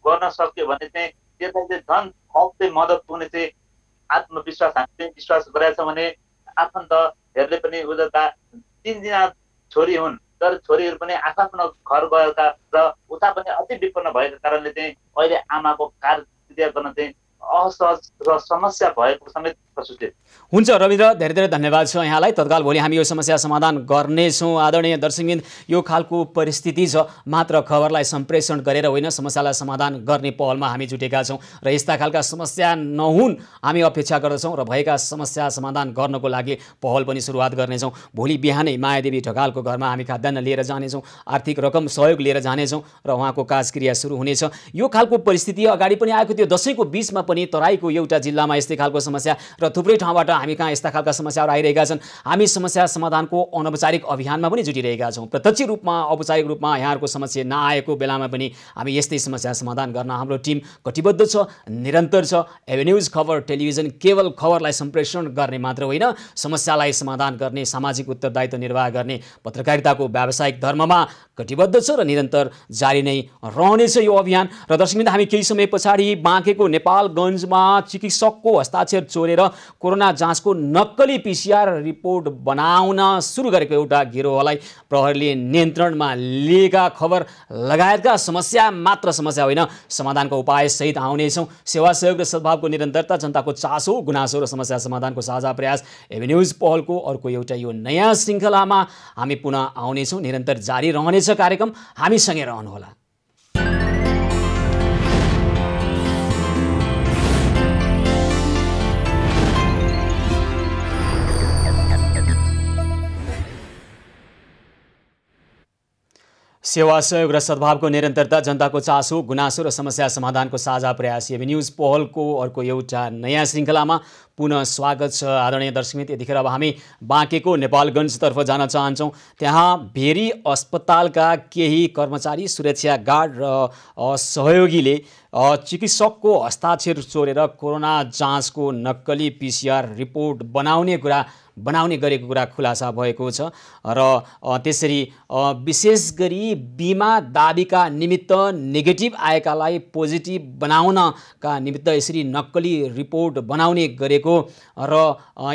गर्न सक्यो भने चाहिँ त्यसलाई चाहिँ झन् थप चाहिँ मद्दत पुग्ने चाहिँ आत्मविश्वास हामीले चाहिँ विश्वास गराएछौँ भने आफन्तहरूले पनि उता तिनजना छोरी हुन् तर छोरीहरू पनि आफ्नो घर गएका र उता पनि अति विपन्न भएको कारणले चाहिँ अहिले आमाको कार्य गर्न चाहिँ असहज र समस्या भएको समेत हुन्छ रविन्द्र धेरै धेरै धन्यवाद छ यहाँलाई तत्काल भोलि हामी यो समस्या समाधान गर्नेछौँ आदरणीय दर्शकबिन यो खालको परिस्थिति छ मात्र खबरलाई सम्प्रेषण गरेर होइन समस्यालाई समाधान गर्ने पहलमा हामी जुटेका छौँ र यस्ता खालका समस्या नहुन् हामी अपेक्षा गर्दछौँ र भएका समस्या समाधान गर्नको लागि पहल पनि सुरुवात गर्नेछौँ भोलि बिहानै मायादेवी ढकालको घरमा हामी खाद्यान्न लिएर जानेछौँ आर्थिक रकम सहयोग लिएर जानेछौँ र उहाँको काजक्रिया सुरु हुनेछ यो खालको परिस्थिति अगाडि पनि आएको थियो दसैँको बिचमा पनि तराईको एउटा जिल्लामा यस्तै खालको समस्या र थुप्रै ठाउँबाट हामी कहाँ यस्ता खालका समस्याहरू आइरहेका छन् हामी समस्या समाधानको अनौपचारिक अभियानमा पनि जुटिरहेका छौँ प्रत्यक्ष रूपमा औपचारिक रूपमा यहाँहरूको समस्या नआएको बेलामा पनि हामी यस्तै समस्या समाधान गर्न हाम्रो टिम कटिबद्ध छ निरन्तर छ एभेन्युज खबर टेलिभिजन केवल खबरलाई सम्प्रेषण गर्ने मात्र होइन समस्यालाई समाधान गर्ने सामाजिक उत्तरदायित्व निर्वाह गर्ने पत्रकारिताको व्यावसायिक धर्ममा कटिबद्ध छ र निरन्तर जारी नै रहनेछ यो अभियान र दर्शक हामी केही समय पछाडि बाँकेको नेपाल गोपालगञ्जमा चिकित्सकको हस्ताक्षर चोरेर कोरोना जाँचको नक्कली पिसिआर रिपोर्ट बनाउन सुरु गरेको एउटा गिरोहलाई प्रहरीले नियन्त्रणमा लिएका खबर लगायतका समस्या मात्र समस्या होइन समाधानको उपायसहित आउनेछौँ सेवा सहयोग र सद्भावको निरन्तरता जनताको चासो गुनासो र समस्या समाधानको साझा प्रयास एभिन्युज पहलको अर्को एउटा यो नयाँ श्रृङ्खलामा हामी पुनः आउनेछौँ निरन्तर जारी रहनेछ कार्यक्रम हामीसँगै रहनुहोला सेवा सहयोग र सद्भावको निरन्तरता जनताको चासो गुनासो र समस्या समाधानको साझा प्रयास एबी न्युज पहलको अर्को एउटा नयाँ श्रृङ्खलामा पुनः स्वागत छ आदरणीय दर्शक यतिखेर अब हामी बाँकेको नेपालगञ्जतर्फ जान चाहन्छौँ त्यहाँ भेरी अस्पतालका केही कर्मचारी सुरक्षा गार्ड र सहयोगीले चिकित्सकको हस्ताक्षर चोरेर कोरोना जाँचको नक्कली पिसिआर रिपोर्ट बनाउने कुरा बनाउने गरेको कुरा खुलासा भएको छ र त्यसरी विशेष गरी बिमा दाबीका निमित्त नेगेटिभ आएकालाई पोजिटिभ बनाउनका निमित्त यसरी नक्कली रिपोर्ट बनाउने गरेको र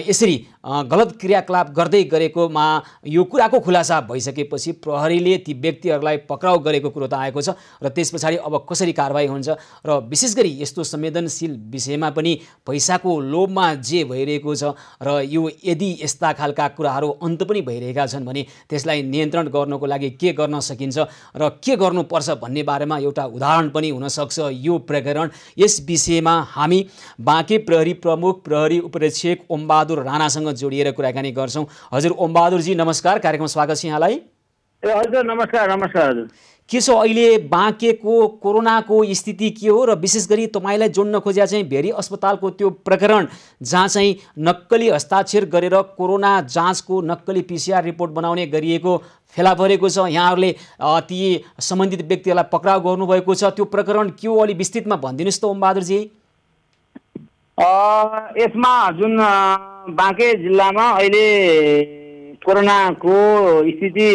यसरी गलत क्रियाकलाप गर्दै गरेकोमा यो कुराको खुलासा भइसकेपछि प्रहरीले ती व्यक्तिहरूलाई पक्राउ गरेको कुरो त आएको छ र त्यस पछाडि अब कसरी कारवाही हुन्छ र विशेष गरी यस्तो संवेदनशील विषयमा पनि पैसाको लोभमा जे भइरहेको छ र यो यदि यस्ता खालका कुराहरू अन्त पनि भइरहेका छन् भने त्यसलाई नियन्त्रण गर्नको लागि के गर्न सकिन्छ र के गर्नुपर्छ भन्ने बारेमा एउटा उदाहरण पनि हुनसक्छ यो प्रकरण यस विषयमा हामी बाँके प्रहरी प्रमुख प्रहरी उपरीक्षक ओमबहादुर राणासँग जोडिएर कुराकानी गर्छौँ हजुर ओमबहादुरजी नमस्कार कार्यक्रममा स्वागत छ यहाँलाई ए हजुर नमस्कार नमस्कार हजुर के छ अहिले बाँकेको कोरोनाको स्थिति के हो र विशेष गरी तपाईँलाई जोड्न खोजेका चाहिँ भेरी अस्पतालको त्यो प्रकरण जहाँ चाहिँ नक्कली हस्ताक्षर गरेर कोरोना जाँचको नक्कली पिसिआर रिपोर्ट बनाउने गरिएको फेला परेको छ यहाँहरूले ती सम्बन्धित व्यक्तिहरूलाई पक्राउ गर्नुभएको छ त्यो प्रकरण के हो अलि विस्तृतमा भनिदिनुहोस् त ओमबहादुरजी यसमा जुन बाँके जिल्लामा अहिले कोरोनाको स्थिति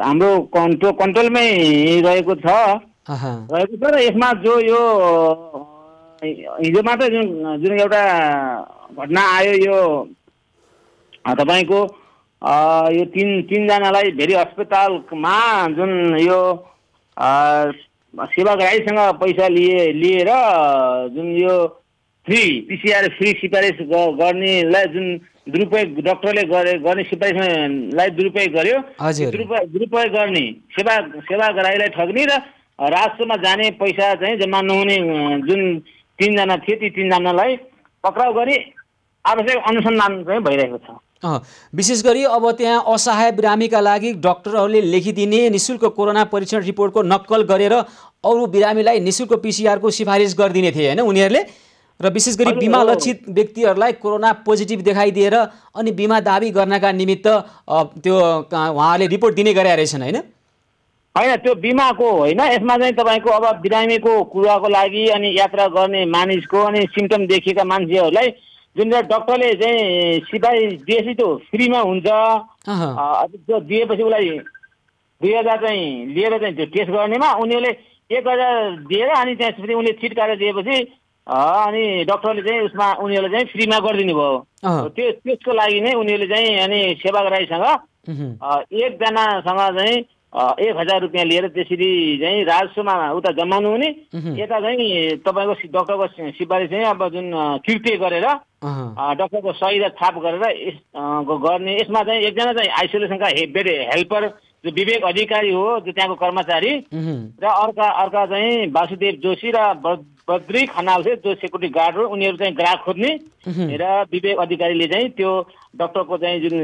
हाम्रो कन्ट्रोल कन्ट्रोलमै रहेको छ रहेको छ र यसमा जो यो हिजो मात्रै जुन जुन एउटा घटना आयो यो तपाईँको यो तिन तिनजनालाई भेरी अस्पतालमा जुन यो सेवाग्राहीसँग पैसा लिए लिएर जुन यो फ्री पिसिआर फ्री सिफारिस गर्नेलाई जुन दुरुपयोग डक्टरले गरे गर्ने सिफारिसलाई दुरुपयोग गर्यो दुरुपयोग गर्ने सेवा सेवा गराईलाई ठग्ने र राजस्वमा जाने पैसा चाहिँ जम्मा नहुने जुन तिनजना थिए ती तिनजनालाई पक्राउ गरी आवश्यक अनुसन्धान चाहिँ भइरहेको छ विशेष गरी अब त्यहाँ असहाय बिरामीका लागि डक्टरहरूले लेखिदिने निशुल्क कोरोना परीक्षण रिपोर्टको नक्कल गरेर अरू बिरामीलाई निशुल्क पिसिआरको सिफारिस गरिदिने थिए होइन उनीहरूले र विशेष गरी बिमा लक्षित व्यक्तिहरूलाई कोरोना पोजिटिभ देखाइदिएर अनि बिमा दावी गर्नका निमित्त त्यो उहाँहरूले रिपोर्ट दिने गरे रहेछन् होइन होइन त्यो बिमाको होइन यसमा चाहिँ तपाईँको अब बिरामीको कुराको लागि अनि यात्रा गर्ने मानिसको अनि सिम्टम देखिएका मान्छेहरूलाई जुन चाहिँ डक्टरले चाहिँ सिपाही दिएपछि त्यो फ्रीमा हुन्छ त्यो दिएपछि उसलाई दुई हजार चाहिँ लिएर चाहिँ त्यो टेस्ट गर्नेमा उनीहरूले एक हजार दिएर अनि त्यसपछि छिट काटेर दिएपछि अनि डक्टरले चाहिँ उसमा उनीहरूले चाहिँ फ्रीमा गरिदिनु भयो त्यो त्यसको लागि नै उनीहरूले चाहिँ अनि सेवाग्राहीसँग एकजनासँग चाहिँ एक हजार रुपियाँ लिएर त्यसरी चाहिँ राजस्वमा उता जमाउनु हुने यता चाहिँ तपाईँको डक्टरको सिफारिस चाहिँ अब जुन कृत्य गरेर डक्टरको र छाप गरेर गर्ने यसमा चाहिँ एकजना चाहिँ आइसोलेसनका बेड हेल्पर जो विवेक अधिकारी हो जो त्यहाँको कर्मचारी र अर्का अर्का चाहिँ वासुदेव जोशी र बद्री खनाल चाहिँ जो सेक्युरिटी गार्ड हो उनीहरू चाहिँ ग्राहक खोज्ने र विवेक अधिकारीले चाहिँ त्यो डक्टरको चाहिँ जुन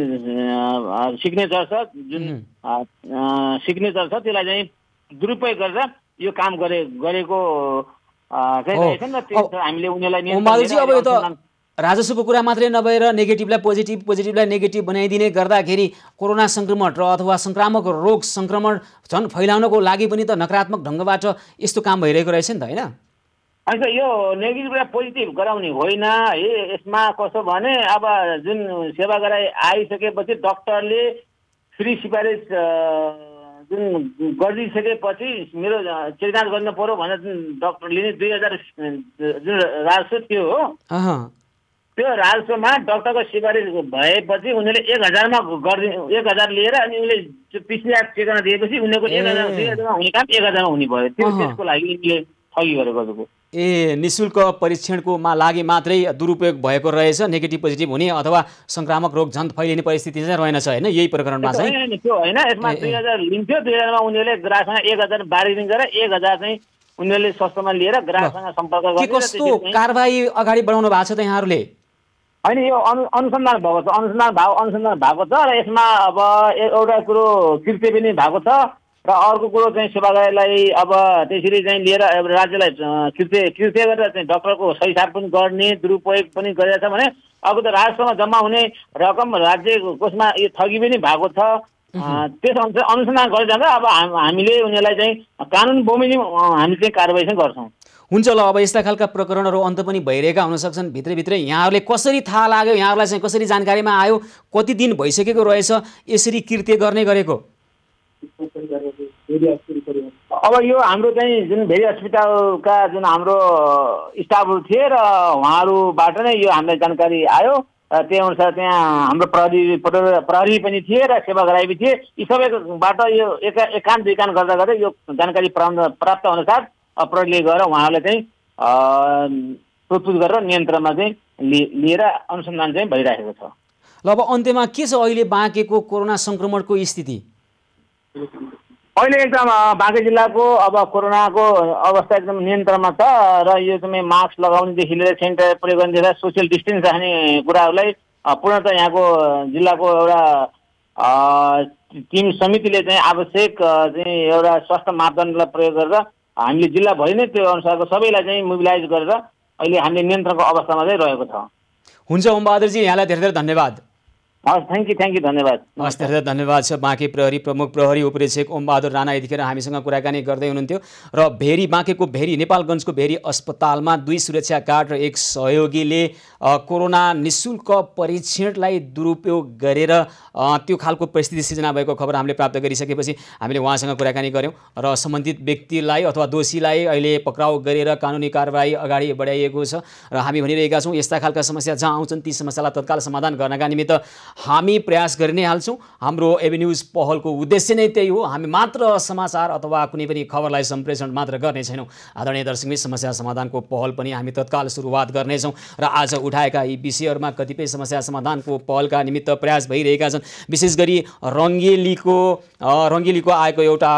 सिग्नेचर छ जुन सिग्नेचर छ त्यसलाई चाहिँ दुरुपयोग गरेर यो काम गरे गरेको हामीले उनीहरूलाई राजस्वको कुरा मात्रै नभएर नेगेटिभलाई पोजिटिभ पोजिटिभलाई नेगेटिभ बनाइदिने गर्दाखेरि कोरोना सङ्क्रमण र अथवा सङ्क्रामक रोग सङ्क्रमण झन् फैलाउनको लागि पनि त नकारात्मक ढङ्गबाट यस्तो काम भइरहेको रहेछ नि त होइन होइन यो नेगेटिभलाई पोजिटिभ गराउने होइन है यसमा कसो भने अब जुन सेवा गराइ आइसकेपछि डक्टरले फ्री सिफारिस जुन गरिदिइसकेपछि मेरो चेकजाँच गर्नु पऱ्यो भनेर जुन डक्टरले नि दुई हजार जुन राजस्व थियो हो त्यो राजस्वमा डक्टरको सिफारिस भएपछि उनीहरूले एक हजारमा गरिदि एक हजार लिएर अनि उनले पिसिआर चेकमा दिएपछि उनीहरूको एक हजार दुई हजारमा हुने काम एक हजारमा हुने भयो त्यो त्यसको लागि उनले ठगी गरेको ए निशुल्क परीक्षणकोमा लागि मात्रै दुरुपयोग भएको रहेछ नेगेटिभ पोजिटिभ हुने अथवा संक्रामक रोग झन् फैलिने परिस्थिति चाहिँ रहेनछ होइन यही प्रकरणमा चाहिँ त्यो होइन यसमा दुई हजार लिन्थ्यो दुई हजारमा उनीहरूले ग्राहकसँग एक हजार बारिदिन्छ र एक हजार चाहिँ उनीहरूले सस्तोमा लिएर ग्राहकसँग सम्पर्क गर्ने कस्तो कारवाही अगाडि बढाउनु भएको छ त यहाँहरूले होइन यो अनु अनुसन्धान भएको छ अनुसन्धान भएको अनुसन्धान भएको छ र यसमा अब एउटा कुरो कृत्य पनि भएको छ र अर्को कुरो चाहिँ सेवागाईलाई अब त्यसरी चाहिँ लिएर राज्यलाई कृत्य कृत्य गरेर चाहिँ डक्टरको सहीसार पनि गर्ने दुरुपयोग पनि गरिरहेछ भने अब त राजस्वमा जम्मा हुने रकम राज्य कोषमा यो ठगी पनि भएको छ त्यस अनुसार अनुसन्धान गरिरहँदा अब हामीले उनीहरूलाई चाहिँ कानुन बोमिनी हामी चाहिँ कारवाही चाहिँ गर्छौँ हुन्छ ल अब यस्ता खालका प्रकरणहरू अन्त पनि भइरहेका हुनसक्छन् भित्रभित्रै यहाँहरूले कसरी थाहा लाग्यो यहाँहरूलाई चाहिँ कसरी जानकारीमा आयो कति दिन भइसकेको रहेछ यसरी कृत्य गर्ने गरेको अब यो हाम्रो चाहिँ जुन भेरी हस्पिटलका जुन हाम्रो स्टाफहरू थिए र उहाँहरूबाट नै यो हामीलाई जानकारी आयो त्यही अनुसार त्यहाँ हाम्रो प्रहरी प्रहरी पनि थिए र सेवा गराइ पनि थिए यी सबैबाट यो एका एकान्त दुईकान गर्दा गर्दै यो जानकारी प्राप्त प्राप्त अनुसार प्रहरीले गएर उहाँहरूलाई चाहिँ सोधपुछ गरेर नियन्त्रणमा चाहिँ लिएर अनुसन्धान चाहिँ भइरहेको छ ल अब अन्त्यमा के छ अहिले बाँकेको कोरोना सङ्क्रमणको स्थिति अहिले एकदम बाँके जिल्लाको अब कोरोनाको अवस्था एकदम नियन्त्रणमा छ र यो चाहिँ मास्क लगाउनेदेखि लिएर सेनिटाइजर प्रयोग गर्नेदेखि सोसियल डिस्टेन्स राख्ने कुराहरूलाई पूर्णतः यहाँको जिल्लाको एउटा टिम समितिले चाहिँ आवश्यक चाहिँ एउटा स्वास्थ्य मापदण्डलाई प्रयोग गरेर हामीले जिल्लाभरि नै त्यो अनुसारको सबैलाई चाहिँ मोबिलाइज गरेर अहिले हामीले नियन्त्रणको अवस्थामा चाहिँ रहेको छ हुन्छ ओम बहादुरजी यहाँलाई धेरै धेरै धन्यवाद हस् थ्याङ्क यू थ्याङ्क यू धन्यवाद हस् धेरै धन्यवाद छ बाँके प्रहरी प्रमुख प्रहरी उपरीक्षक बहादुर राणा यतिखेर हामीसँग कुराकानी गर्दै हुनुहुन्थ्यो र भेरी बाँकेको भेरी नेपालगञ्जको भेरी अस्पतालमा दुई सुरक्षा गार्ड र एक सहयोगीले कोरोना निशुल्क परीक्षणलाई दुरुपयोग गरेर त्यो खालको परिस्थिति सिर्जना भएको खबर हामीले प्राप्त गरिसकेपछि हामीले उहाँसँग कुराकानी गऱ्यौँ र सम्बन्धित व्यक्तिलाई अथवा दोषीलाई अहिले पक्राउ गरेर कानुनी कारवाही अगाडि बढाइएको छ र हामी भनिरहेका छौँ यस्ता खालका समस्या जहाँ आउँछन् ती समस्यालाई तत्काल समाधान गर्नका निमित्त हामी प्रयास गरि नै हाल्छौँ हाम्रो एभेन्युज पहलको उद्देश्य नै त्यही हो हामी मात्र समाचार अथवा कुनै पनि खबरलाई सम्प्रेषण मात्र गर्ने छैनौँ आदरणीय दर्शकमै समस्या समाधानको पहल पनि हामी तत्काल सुरुवात गर्नेछौँ र आज उठाएका यी विषयहरूमा कतिपय समस्या समाधानको पहलका निमित्त प्रयास भइरहेका छन् विशेष गरी रङ्गेलीको रङ्गेलीको आएको एउटा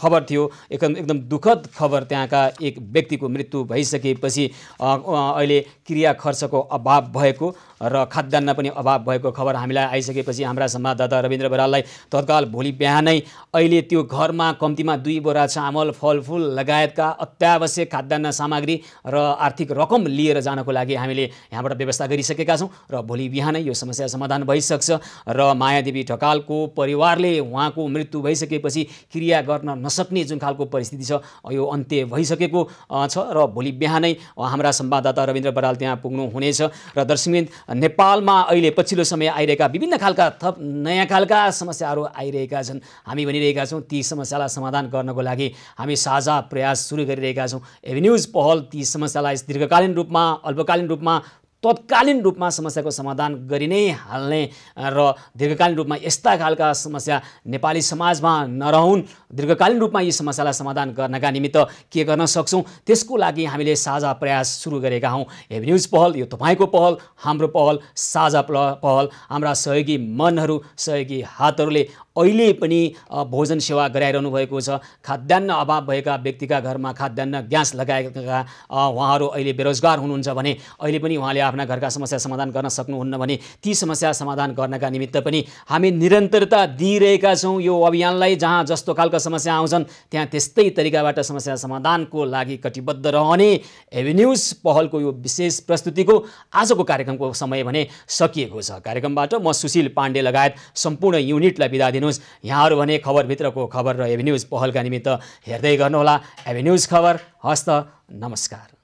खबर थियो एकदम एकदम दुःखद खबर त्यहाँका एक व्यक्तिको मृत्यु भइसकेपछि अहिले क्रिया खर्चको अभाव भएको र खाद्यान्न पनि अभाव भएको खबर हामी हामीलाई आइसकेपछि हाम्रा संवाददाता रविन्द्र बराललाई तत्काल भोलि बिहानै अहिले त्यो घरमा कम्तीमा दुई बोरा चामल फलफुल लगायतका अत्यावश्यक खाद्यान्न सामग्री र आर्थिक रकम लिएर जानको लागि हामीले यहाँबाट व्यवस्था गरिसकेका छौँ र भोलि बिहानै यो समस्या समाधान भइसक्छ र मायादेवी ढकालको परिवारले उहाँको मृत्यु भइसकेपछि क्रिया गर्न नसक्ने जुन खालको परिस्थिति छ यो अन्त्य भइसकेको छ र भोलि बिहानै हाम्रा संवाददाता रविन्द्र बराल त्यहाँ पुग्नुहुनेछ र दर्शकबिन्द नेपालमा अहिले पछिल्लो समय आइरहेका विभिन्न खालका थप नयाँ खालका समस्याहरू आइरहेका छन् हामी भनिरहेका छौँ ती समस्यालाई समाधान गर्नको लागि हामी साझा प्रयास सुरु गरिरहेका छौँ एभिन्युज पहल ती समस्यालाई दीर्घकालीन रूपमा अल्पकालीन रूपमा तत्कालीन रूपमा समस्याको समाधान गरि नै हाल्ने र दीर्घकालीन रूपमा यस्ता खालका समस्या नेपाली समाजमा नरहन् दीर्घकालीन रूपमा यी समस्यालाई समाधान गर्नका निमित्त के गर्न सक्छौँ त्यसको लागि हामीले साझा प्रयास सुरु गरेका हौँ न्युज पहल यो तपाईँको पहल हाम्रो पहल साझा पहल हाम्रा सहयोगी मनहरू सहयोगी हातहरूले अहिले पनि भोजन सेवा गराइरहनु भएको छ खाद्यान्न अभाव भएका व्यक्तिका घरमा खाद्यान्न ग्यास लगाएका उहाँहरू अहिले बेरोजगार हुनुहुन्छ भने अहिले पनि उहाँले आफ्ना घरका समस्या समाधान गर्न सक्नुहुन्न भने ती समस्या समाधान गर्नका निमित्त पनि हामी निरन्तरता दिइरहेका छौँ यो अभियानलाई जहाँ जस्तो खालको समस्या आउँछन् त्यहाँ त्यस्तै तरिकाबाट समस्या समाधानको लागि कटिबद्ध रहने एभेन्युज पहलको यो विशेष प्रस्तुतिको आजको कार्यक्रमको समय भने सकिएको छ कार्यक्रमबाट म सुशील पाण्डे लगायत सम्पूर्ण युनिटलाई बिदा दिन गरिदिनुहोस् यहाँहरू भने खबरभित्रको खबर र एभिन्युज पहलका निमित्त हेर्दै गर्नुहोला एभिन्युज खबर हस्त नमस्कार